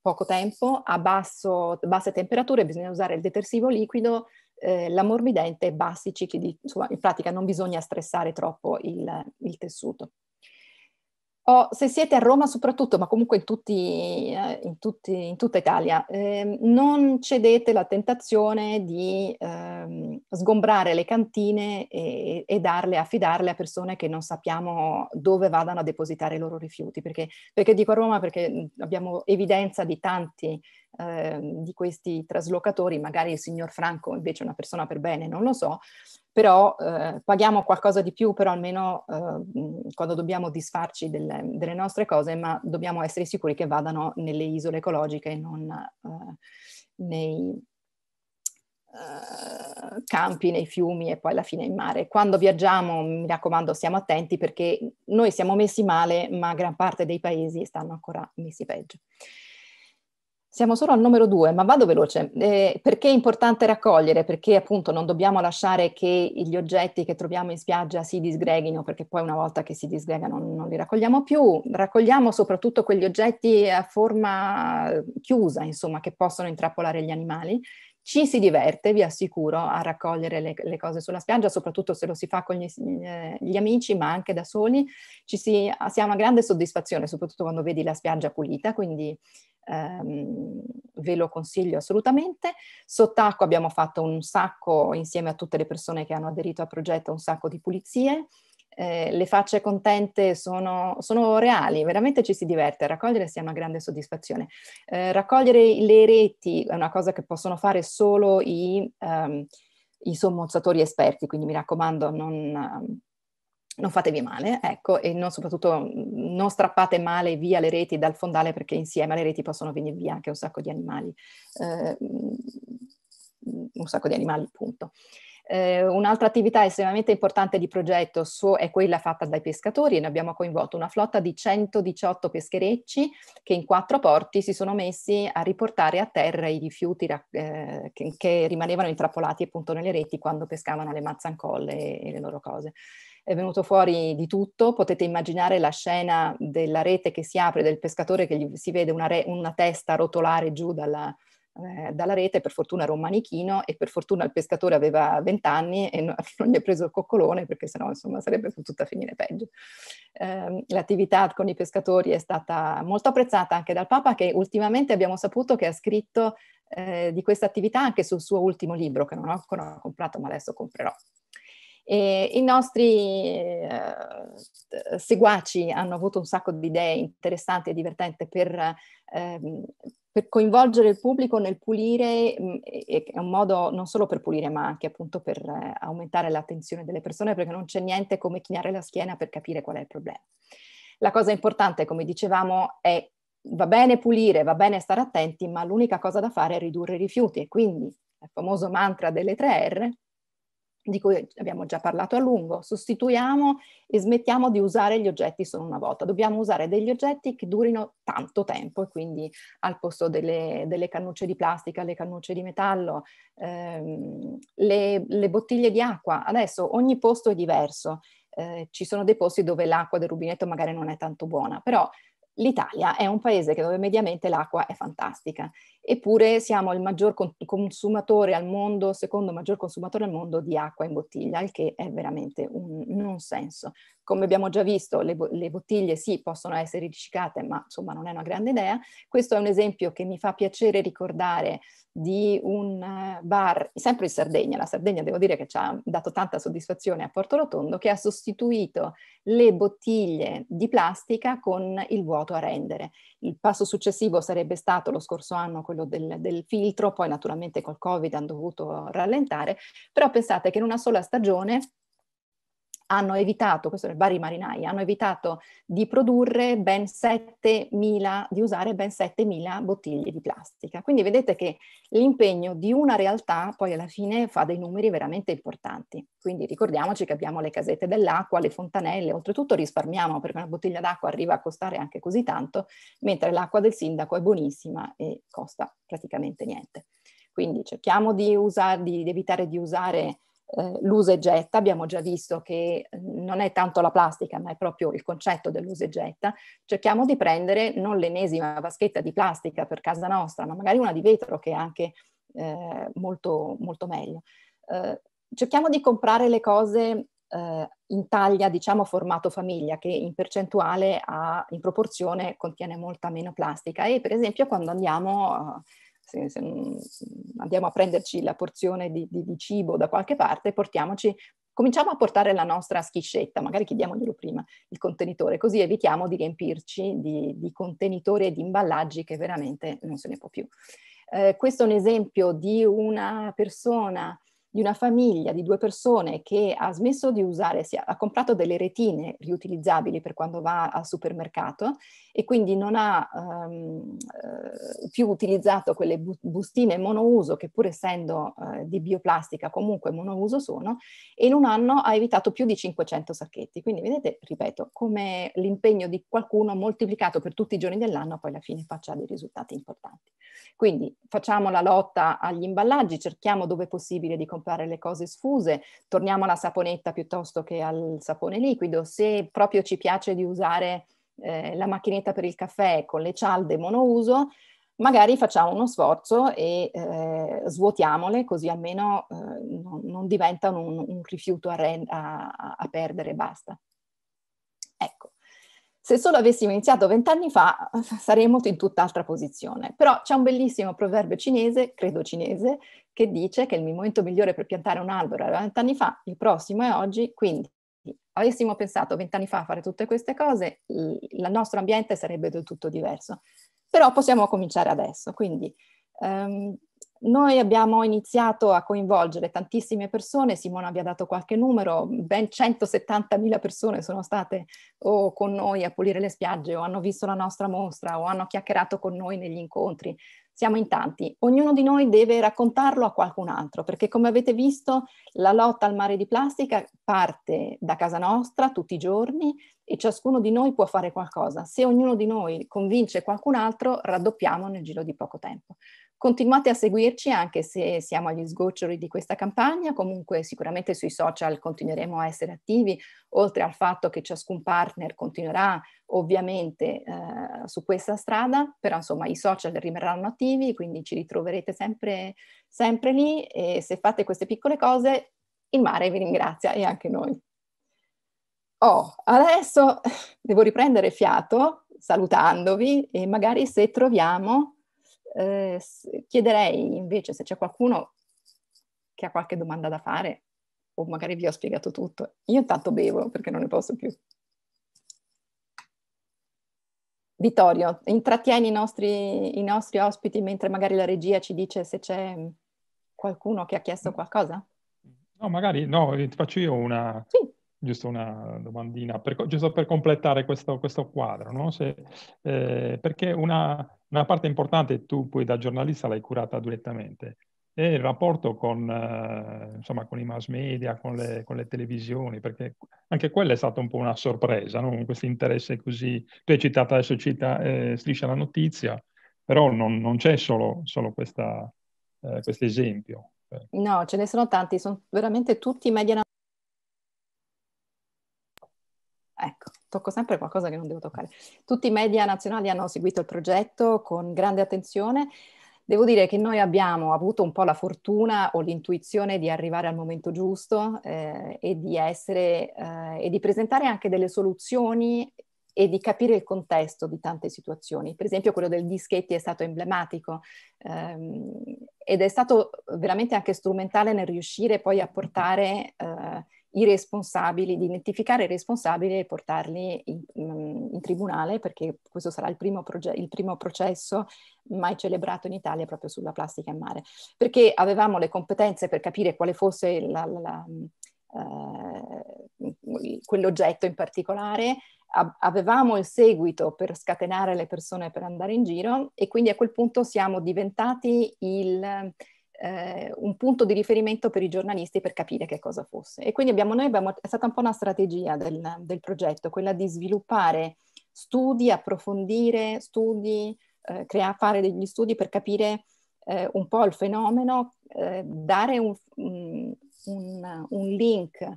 poco tempo, a basso, basse temperature, bisogna usare il detersivo liquido, eh, l'ammorbidente e bassi cicli di... insomma, in pratica non bisogna stressare troppo il, il tessuto o se siete a Roma soprattutto, ma comunque in, tutti, eh, in, tutti, in tutta Italia, eh, non cedete la tentazione di eh, sgombrare le cantine e, e, darle, affidarle a persone che non sappiamo dove vadano a depositare i loro rifiuti. Perché, perché dico a Roma? Perché mm, abbiamo evidenza di tanti eh, di questi traslocatori, magari il signor Franco invece è una persona per bene, non lo so, però eh, paghiamo qualcosa di più, però almeno eh, quando dobbiamo disfarci delle, delle, nostre cose, ma dobbiamo essere sicuri che vadano nelle isole ecologiche e non eh, nei eh, campi, nei fiumi e poi alla fine in mare. Quando viaggiamo, mi raccomando, stiamo attenti perché noi siamo messi male, ma gran parte dei paesi stanno ancora messi peggio. Siamo solo al numero due, ma vado veloce. Eh, perché è importante raccogliere? Perché appunto non dobbiamo lasciare che gli oggetti che troviamo in spiaggia si disgreghino, perché poi una volta che si disgregano non, li raccogliamo più. Raccogliamo soprattutto quegli oggetti a forma chiusa, insomma, che possono intrappolare gli animali. Ci si diverte, vi assicuro, a raccogliere le, le cose sulla spiaggia, soprattutto se lo si fa con gli, gli amici, ma anche da soli. Ci si, si ha una grande soddisfazione, soprattutto quando vedi la spiaggia pulita, quindi ehm, ve lo consiglio assolutamente. Sott'acqua abbiamo fatto un sacco, insieme a tutte le persone che hanno aderito al progetto, un sacco di pulizie. Eh, le facce contente sono, sono, reali, veramente ci si diverte, raccogliere sia una grande soddisfazione. Eh, raccogliere le reti è una cosa che possono fare solo i, um, i sommozzatori esperti, quindi mi raccomando non, non fatevi male, ecco, e non, soprattutto mm, non strappate male via le reti dal fondale perché insieme alle reti possono venire via anche un sacco di animali, eh, un sacco di animali, punto. Eh, un'altra attività estremamente importante di progetto su, è quella fatta dai pescatori e ne abbiamo coinvolto una flotta di 118 pescherecci che in quattro porti si sono messi a riportare a terra i rifiuti eh, che, che, rimanevano intrappolati appunto nelle reti quando pescavano le mazzancolle e, e le loro cose è venuto fuori di tutto, potete immaginare la scena della rete che si apre, del pescatore che gli, si vede una, re, una testa rotolare giù dalla, eh, dalla rete, per fortuna era un manichino e per fortuna il pescatore aveva 20 anni e no, [laughs] non gli ha preso il coccolone perché sennò insomma sarebbe potuta finire peggio. Eh, l'attività con i pescatori è stata molto apprezzata anche dal Papa che ultimamente abbiamo saputo che ha scritto eh, di questa attività anche sul suo ultimo libro che non ho ancora comprato ma adesso comprerò. E I nostri eh, seguaci hanno avuto un sacco di idee interessanti e divertenti per, ehm, per coinvolgere il pubblico nel pulire, mm, è un modo non solo per pulire ma anche appunto per eh, aumentare l'attenzione delle persone perché non c'è niente come chinare la schiena per capire qual è il problema. La cosa importante, come dicevamo, è va bene pulire, va bene stare attenti, ma l'unica cosa da fare è ridurre i rifiuti e quindi il famoso mantra delle tre R, di cui abbiamo già parlato a lungo, sostituiamo e smettiamo di usare gli oggetti solo una volta, dobbiamo usare degli oggetti che durino tanto tempo e quindi al posto delle, delle cannucce di plastica, le cannucce di metallo, ehm, le, le, bottiglie di acqua, adesso ogni posto è diverso, eh, ci sono dei posti dove l'acqua del rubinetto magari non è tanto buona, però l'Italia è un paese che dove mediamente l'acqua è fantastica eppure siamo il maggior consumatore al mondo, secondo maggior consumatore al mondo di acqua in bottiglia, il che è veramente un non senso. Come abbiamo già visto, le, bo- le bottiglie sì possono essere riciclate, ma insomma non è una grande idea. Questo è un esempio che mi fa piacere ricordare di un eh, bar, sempre in Sardegna, la Sardegna devo dire che ci ha dato tanta soddisfazione a Porto Rotondo, che ha sostituito le bottiglie di plastica con il vuoto a rendere. Il passo successivo sarebbe stato lo scorso anno quello quello del, del filtro, poi naturalmente col Covid hanno dovuto rallentare, però pensate che in una sola stagione hanno evitato, questo nel Bari Marinai, hanno evitato di produrre ben 7.000, di usare ben 7.000 bottiglie di plastica. Quindi vedete che l'impegno di una realtà poi alla fine fa dei numeri veramente importanti. Quindi ricordiamoci che abbiamo le casette dell'acqua, le fontanelle, oltretutto risparmiamo perché una bottiglia d'acqua arriva a costare anche così tanto, mentre l'acqua del sindaco è buonissima e costa praticamente niente. Quindi cerchiamo di, usare, di evitare di usare eh, l'usa e getta, abbiamo già visto che eh, non è tanto la plastica, ma è proprio il concetto dell'usa e getta, cerchiamo di prendere non l'ennesima vaschetta di plastica per casa nostra, ma magari una di vetro che è anche eh, molto, molto meglio. Eh, cerchiamo di comprare le cose eh, in taglia, diciamo, formato famiglia, che in percentuale, ha, in proporzione, contiene molta meno plastica. E per esempio quando andiamo se, se andiamo a prenderci la porzione di, di, di cibo da qualche parte, portiamoci cominciamo a portare la nostra schiscetta, magari chiediamoglielo prima, il contenitore, così evitiamo di riempirci di, di contenitori e di imballaggi che veramente non se ne può più. Eh, questo è un esempio di una persona, di una famiglia, di due persone che ha smesso di usare, ha comprato delle retine riutilizzabili per quando va al supermercato e quindi non ha ehm, eh, più utilizzato quelle bustine monouso che pur essendo eh, di bioplastica comunque monouso sono e in un anno ha evitato più di 500 sacchetti. Quindi vedete, ripeto, come l'impegno di qualcuno moltiplicato per tutti i giorni dell'anno poi alla fine faccia dei risultati importanti. Quindi facciamo la lotta agli imballaggi, cerchiamo dove è possibile di comprare le cose sfuse, torniamo alla saponetta piuttosto che al sapone liquido, se proprio ci piace di usare eh, la macchinetta per il caffè con le cialde monouso, magari facciamo uno sforzo e eh, svuotiamole così almeno eh, non, non, diventano un, un rifiuto a, re, a, a perdere e basta. Ecco, se solo avessimo iniziato vent'anni fa [laughs] saremmo in tutt'altra posizione, però c'è un bellissimo proverbio cinese, credo cinese, che dice che il momento migliore per piantare un albero era vent'anni fa, il prossimo è oggi, quindi avessimo pensato vent'anni fa a fare tutte queste cose, il nostro ambiente sarebbe del tutto diverso. Però possiamo cominciare adesso. Quindi ehm, noi abbiamo iniziato a coinvolgere tantissime persone, Simona vi ha dato qualche numero, ben 170.000 persone sono state o con noi a pulire le spiagge o hanno visto la nostra mostra o hanno chiacchierato con noi negli incontri siamo in tanti, ognuno di noi deve raccontarlo a qualcun altro, perché come avete visto la lotta al mare di plastica parte da casa nostra tutti i giorni, e ciascuno di noi può fare qualcosa. Se ognuno di noi convince qualcun altro, raddoppiamo nel giro di poco tempo. Continuate a seguirci anche se siamo agli sgoccioli di questa campagna, comunque sicuramente sui social continueremo a essere attivi, oltre al fatto che ciascun partner continuerà ovviamente eh, su questa strada, però insomma i social rimarranno attivi, quindi ci ritroverete sempre, sempre lì e se fate queste piccole cose il mare vi ringrazia e anche noi. Oh, adesso [laughs] devo riprendere fiato salutandovi e magari se troviamo, eh, chiederei invece se c'è qualcuno che ha qualche domanda da fare o magari vi ho spiegato tutto. Io intanto bevo perché non ne posso più. Vittorio, intrattieni i nostri, i nostri ospiti mentre magari la regia ci dice se c'è qualcuno che ha chiesto qualcosa? No, magari no, ti faccio io una... Sì giusto una domandina, per, giusto per completare questo, questo quadro, no? Se, eh, perché una, una, parte importante tu poi da giornalista l'hai curata direttamente, è il rapporto con, eh, insomma, con i mass media, con le, con le, televisioni, perché anche quella è stata un po' una sorpresa, no? questo interesse così, tu hai citato adesso cita, eh, Striscia la notizia, però non, non c'è solo, solo eh, questo esempio. No, ce ne sono tanti, sono veramente tutti media Ecco, tocco sempre qualcosa che non devo toccare. Tutti i media nazionali hanno seguito il progetto con grande attenzione. Devo dire che noi abbiamo avuto un po' la fortuna o l'intuizione di arrivare al momento giusto eh, e di essere eh, e di presentare anche delle soluzioni e di capire il contesto di tante situazioni. Per esempio quello del dischetti è stato emblematico ehm, ed è stato veramente anche strumentale nel riuscire poi a portare eh, i responsabili, di identificare i responsabili e portarli in, mm, in tribunale, perché questo sarà il primo, proge- il primo, processo mai celebrato in Italia proprio sulla plastica in mare. Perché avevamo le competenze per capire quale fosse la, la, mm, eh, quell'oggetto in particolare, avevamo il seguito per scatenare le persone per andare in giro e quindi a quel punto siamo diventati il eh, un punto di riferimento per i giornalisti per capire che cosa fosse. E quindi abbiamo, noi abbiamo, è stata un po' una strategia del, del progetto, quella di sviluppare studi, approfondire studi, eh, crea, fare degli studi per capire eh, un po' il fenomeno, eh, dare un, un, un, un, link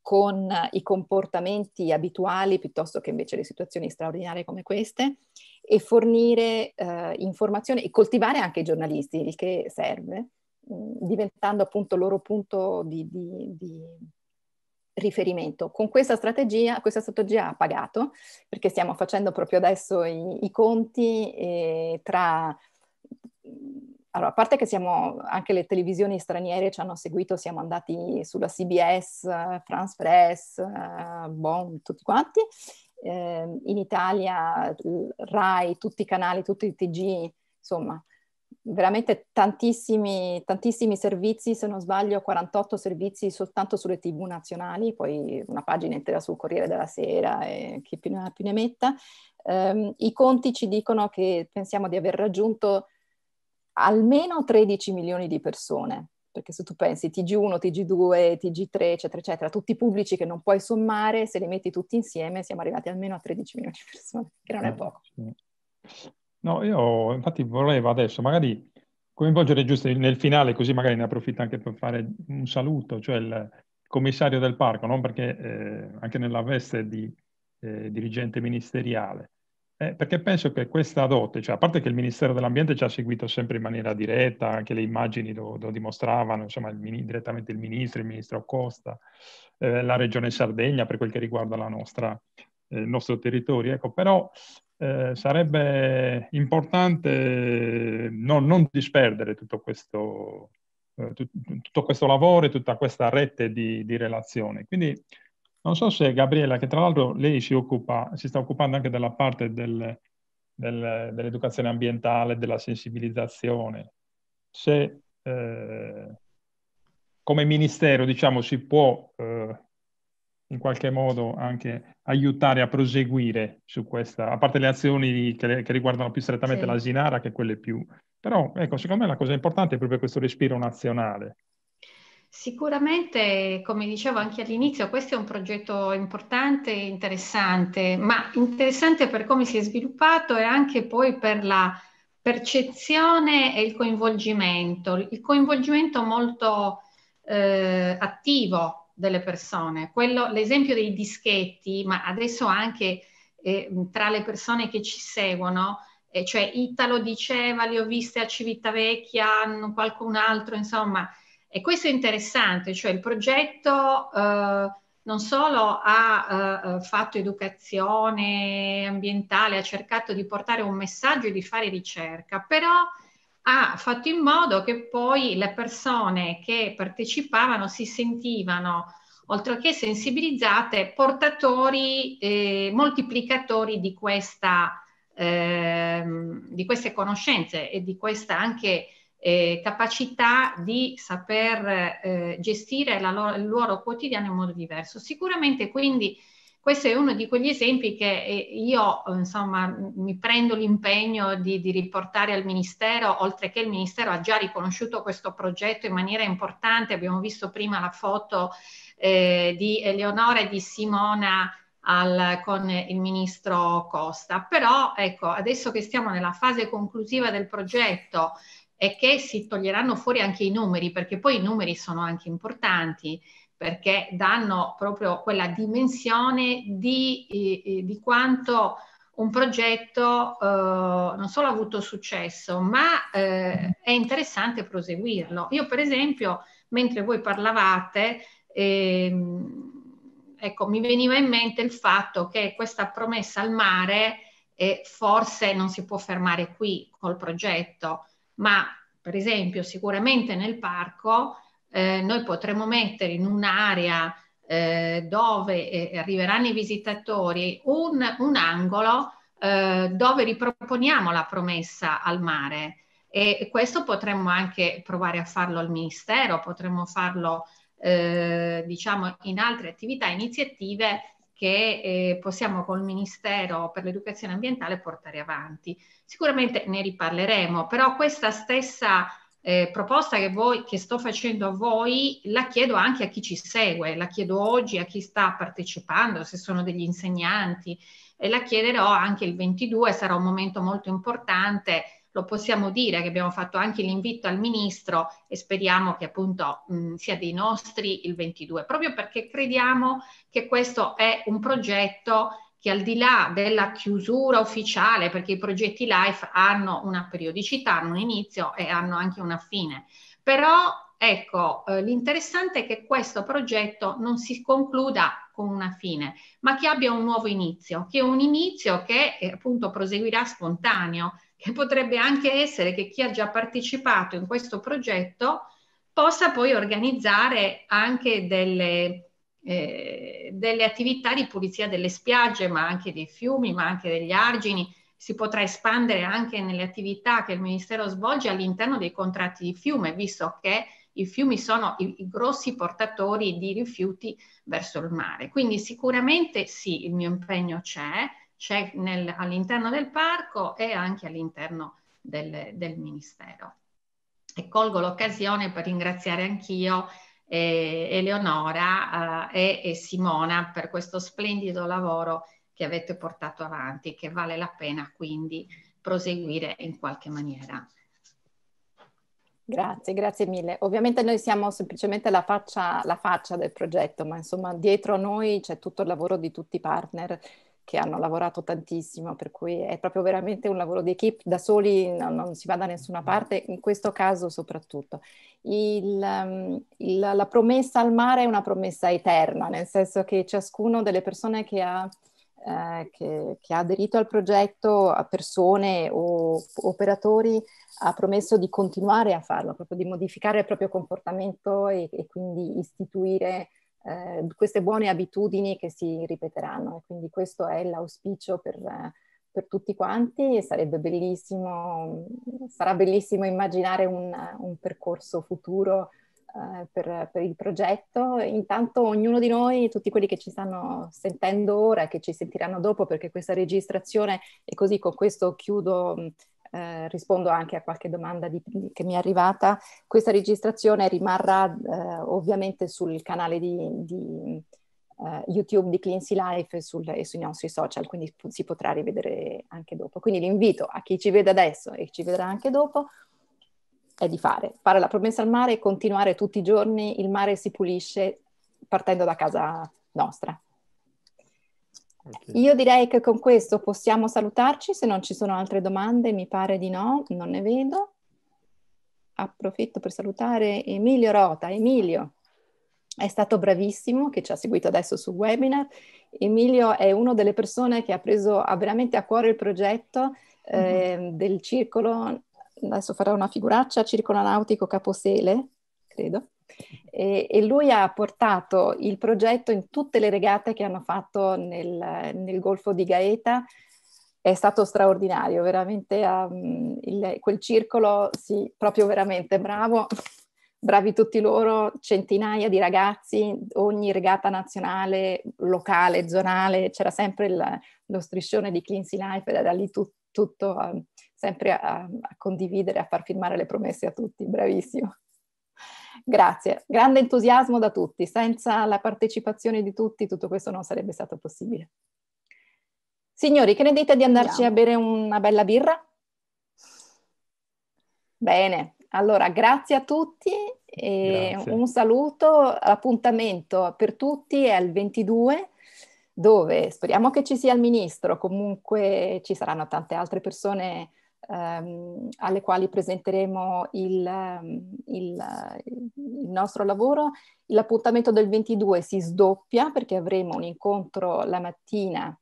con i comportamenti abituali piuttosto che invece le situazioni straordinarie come queste e fornire eh, informazioni e coltivare anche i giornalisti, il che serve diventando appunto il loro punto di, di, di, riferimento. Con questa strategia, questa strategia ha pagato, perché stiamo facendo proprio adesso i, i conti tra... Allora, a parte che siamo, anche le televisioni straniere ci hanno seguito, siamo andati sulla CBS, France Press, eh, Bon, tutti quanti. Ehm, in Italia, RAI, tutti i canali, tutti i TG, insomma, veramente tantissimi, tantissimi, servizi, se non sbaglio 48 servizi soltanto sulle tv nazionali, poi una pagina intera sul Corriere della Sera e chi più ne più ne metta. Um, I conti ci dicono che pensiamo di aver raggiunto almeno 13 milioni di persone, perché se tu pensi TG1, TG2, TG3, eccetera, eccetera, tutti i pubblici che non puoi sommare, se li metti tutti insieme siamo arrivati almeno a 13 milioni di persone, che non è eh, poco. No, io infatti volevo adesso magari coinvolgere giusto nel finale, così magari ne approfitto anche per fare un saluto, cioè il commissario del parco, non perché eh, anche nella veste di eh, dirigente ministeriale, eh, perché penso che questa dote, cioè a parte che il Ministero dell'Ambiente ci ha seguito sempre in maniera diretta, anche le immagini lo, lo dimostravano, insomma il, direttamente il ministro, il ministro Costa, eh, la regione Sardegna per quel che riguarda nostra, eh, il nostro territorio, ecco, però eh, sarebbe importante no, non disperdere tutto questo, eh, tutto questo lavoro e tutta questa rete di, di, relazioni. Quindi non so se Gabriella, che tra l'altro lei si, occupa, si sta occupando anche della parte del, del, dell'educazione ambientale, della sensibilizzazione, se eh, come ministero diciamo, si può eh, in qualche modo anche aiutare a proseguire su questa, a parte le azioni che, che, riguardano più strettamente sì. la Sinara che quelle più. Però ecco, secondo me la cosa importante è proprio questo respiro nazionale. Sicuramente, come dicevo anche all'inizio, questo è un progetto importante e interessante, ma interessante per come si è sviluppato e anche poi per la percezione e il coinvolgimento, il coinvolgimento molto eh, attivo delle persone. Quello, l'esempio dei dischetti, ma adesso anche eh, tra le persone che ci seguono, eh, cioè Italo diceva li ho viste a Civitavecchia, qualcun altro, insomma, e questo è interessante, cioè il progetto eh, non solo ha eh, eh fatto educazione ambientale, ha cercato di portare un messaggio e di fare ricerca, però ha fatto in modo che poi le persone che partecipavano si sentivano, oltre che sensibilizzate, portatori, eh, moltiplicatori di, questa, eh, di queste conoscenze e di questa anche eh, capacità di saper eh, gestire loro, il loro quotidiano in modo diverso. Sicuramente quindi questo è uno di quegli esempi che eh, io insomma, mi prendo l'impegno di, di riportare al Ministero, oltre che il Ministero ha già riconosciuto questo progetto in maniera importante, abbiamo visto prima la foto eh, di Eleonora e di Simona al, con il ministro Costa. Però ecco, adesso che stiamo nella fase conclusiva del progetto e che si toglieranno fuori anche i numeri, perché poi i numeri sono anche importanti, perché danno proprio quella dimensione di, eh, eh, di quanto un progetto eh, non solo ha avuto successo, ma eh, è interessante proseguirlo. Io per esempio, mentre voi parlavate, ehm, ecco, mi veniva in mente il fatto che questa promessa al mare eh, forse non si può fermare qui col progetto, ma per esempio sicuramente nel parco eh, noi potremo mettere in un'area eh, dove eh, arriveranno i visitatori un, un angolo eh, dove riproponiamo la promessa al mare e questo potremmo anche provare a farlo al Ministero, potremmo farlo eh, diciamo in altre attività, iniziative che eh, possiamo col Ministero per l'Educazione Ambientale portare avanti. Sicuramente ne riparleremo, però questa stessa eh, proposta che, voi, che sto facendo a voi la chiedo anche a chi ci segue, la chiedo oggi a chi sta partecipando, se sono degli insegnanti, e la chiederò anche il 22, sarà un momento molto importante lo possiamo dire che abbiamo fatto anche l'invito al ministro e speriamo che appunto mh, mm, sia dei nostri il 22, proprio perché crediamo che questo è un progetto che al di là della chiusura ufficiale, perché i progetti live hanno una periodicità, hanno un inizio e hanno anche una fine, però Ecco, eh, l'interessante è che questo progetto non si concluda con una fine, ma che abbia un nuovo inizio, che è un inizio che eh, appunto proseguirà spontaneo, che potrebbe anche essere che chi ha già partecipato in questo progetto possa poi organizzare anche delle eh, delle attività di pulizia delle spiagge, ma anche dei fiumi, ma anche degli argini. Si potrà espandere anche nelle attività che il Ministero svolge all'interno dei contratti di fiume, visto che i fiumi sono i, i grossi portatori di rifiuti verso il mare. Quindi sicuramente sì, il mio impegno c'è, c'è nel, all'interno del parco e anche all'interno del, del Ministero. E colgo l'occasione per ringraziare anch'io eh, Eleonora eh, e, e Simona per questo splendido lavoro che avete portato avanti, che vale la pena quindi proseguire in qualche maniera. Grazie, grazie mille. Ovviamente noi siamo semplicemente la faccia, la faccia, del progetto, ma insomma dietro a noi c'è tutto il lavoro di tutti i partner che hanno lavorato tantissimo, per cui è proprio veramente un lavoro di equip, da soli non, non si va da nessuna mm. parte, in questo caso soprattutto. Il, ehm, il, la promessa al mare è una promessa eterna, nel senso che ciascuno delle persone che ha, eh, che, che ha aderito al progetto, a persone o operatori, ha promesso di continuare a farlo, proprio di modificare il proprio comportamento e, e quindi istituire eh, queste buone abitudini che si ripeteranno. E quindi questo è l'auspicio per, per tutti quanti e sarebbe bellissimo, sarà bellissimo immaginare un, un percorso futuro eh, per, per, il progetto. Intanto ognuno di noi, tutti quelli che ci stanno sentendo ora, che ci sentiranno dopo, perché questa registrazione, e così con questo chiudo eh, rispondo anche a qualche domanda di, di, che mi è arrivata, questa registrazione rimarrà eh, ovviamente sul canale di, di uh, YouTube di Cleansy Life e, sul, e sui nostri social, quindi si potrà rivedere anche dopo. Quindi l'invito a chi ci vede adesso e ci vedrà anche dopo è di fare, fare la promessa al mare e continuare tutti i giorni, il mare si pulisce partendo da casa nostra. Okay. Io direi che con questo possiamo salutarci, se non ci sono altre domande, mi pare di no, non ne vedo. Approfitto per salutare Emilio Rota. Emilio, è stato bravissimo, che ci ha seguito adesso sul webinar. Emilio è una delle persone che ha preso ha veramente a cuore il progetto eh, mm-hmm. del circolo, adesso farò una figuraccia, circolo nautico Caposele, credo. E, e, lui ha portato il progetto in tutte le regate che hanno fatto nel, nel Golfo di Gaeta. È stato straordinario, veramente um, il, quel circolo, sì, proprio veramente bravo, bravi tutti loro, centinaia di ragazzi, ogni regata nazionale, locale, zonale, c'era sempre il, lo striscione di Cleansy Life ed da lì tu, tutto, um, sempre a, a condividere, a far firmare le promesse a tutti, bravissimo. Grazie, grande entusiasmo da tutti. Senza la partecipazione di tutti tutto questo non sarebbe stato possibile. Signori, che ne dite di andarci Andiamo. a bere una bella birra? Bene, allora grazie a tutti e grazie. un saluto. L'appuntamento per tutti è al 22 dove speriamo che ci sia il ministro, comunque ci saranno tante altre persone ehm, alle quali presenteremo il, ehm, il, il nostro lavoro. L'appuntamento del 22 si sdoppia perché avremo un incontro la mattina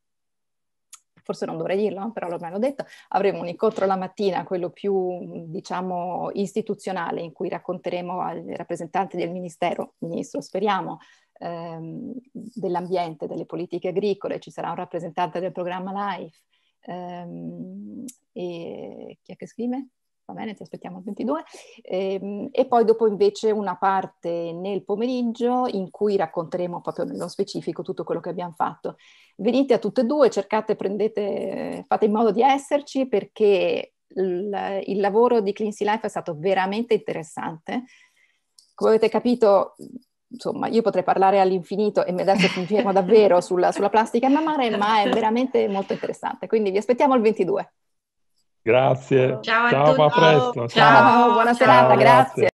forse non dovrei dirlo, però ormai l'ho detto, avremo un incontro la mattina, quello più diciamo istituzionale, in cui racconteremo ai rappresentanti del Ministero, Ministro speriamo, ehm, dell'ambiente, delle politiche agricole, ci sarà un rappresentante del programma LIFE, Ehm, e chi è che scrive? Va bene, ti aspettiamo il 22. Ehm, e poi dopo invece una parte nel pomeriggio in cui racconteremo proprio nello specifico tutto quello che abbiamo fatto. Venite a tutte e due, cercate, prendete, fate in modo di esserci perché il, il lavoro di Cleansy Life è stato veramente interessante. Come avete capito, insomma, io potrei parlare all'infinito e adesso mi fermo davvero sulla, sulla plastica in ma è veramente molto interessante. Quindi vi aspettiamo il 22. Grazie. Ciao, ciao a A presto. Ciao, ciao buona ciao, serata, grazie. grazie.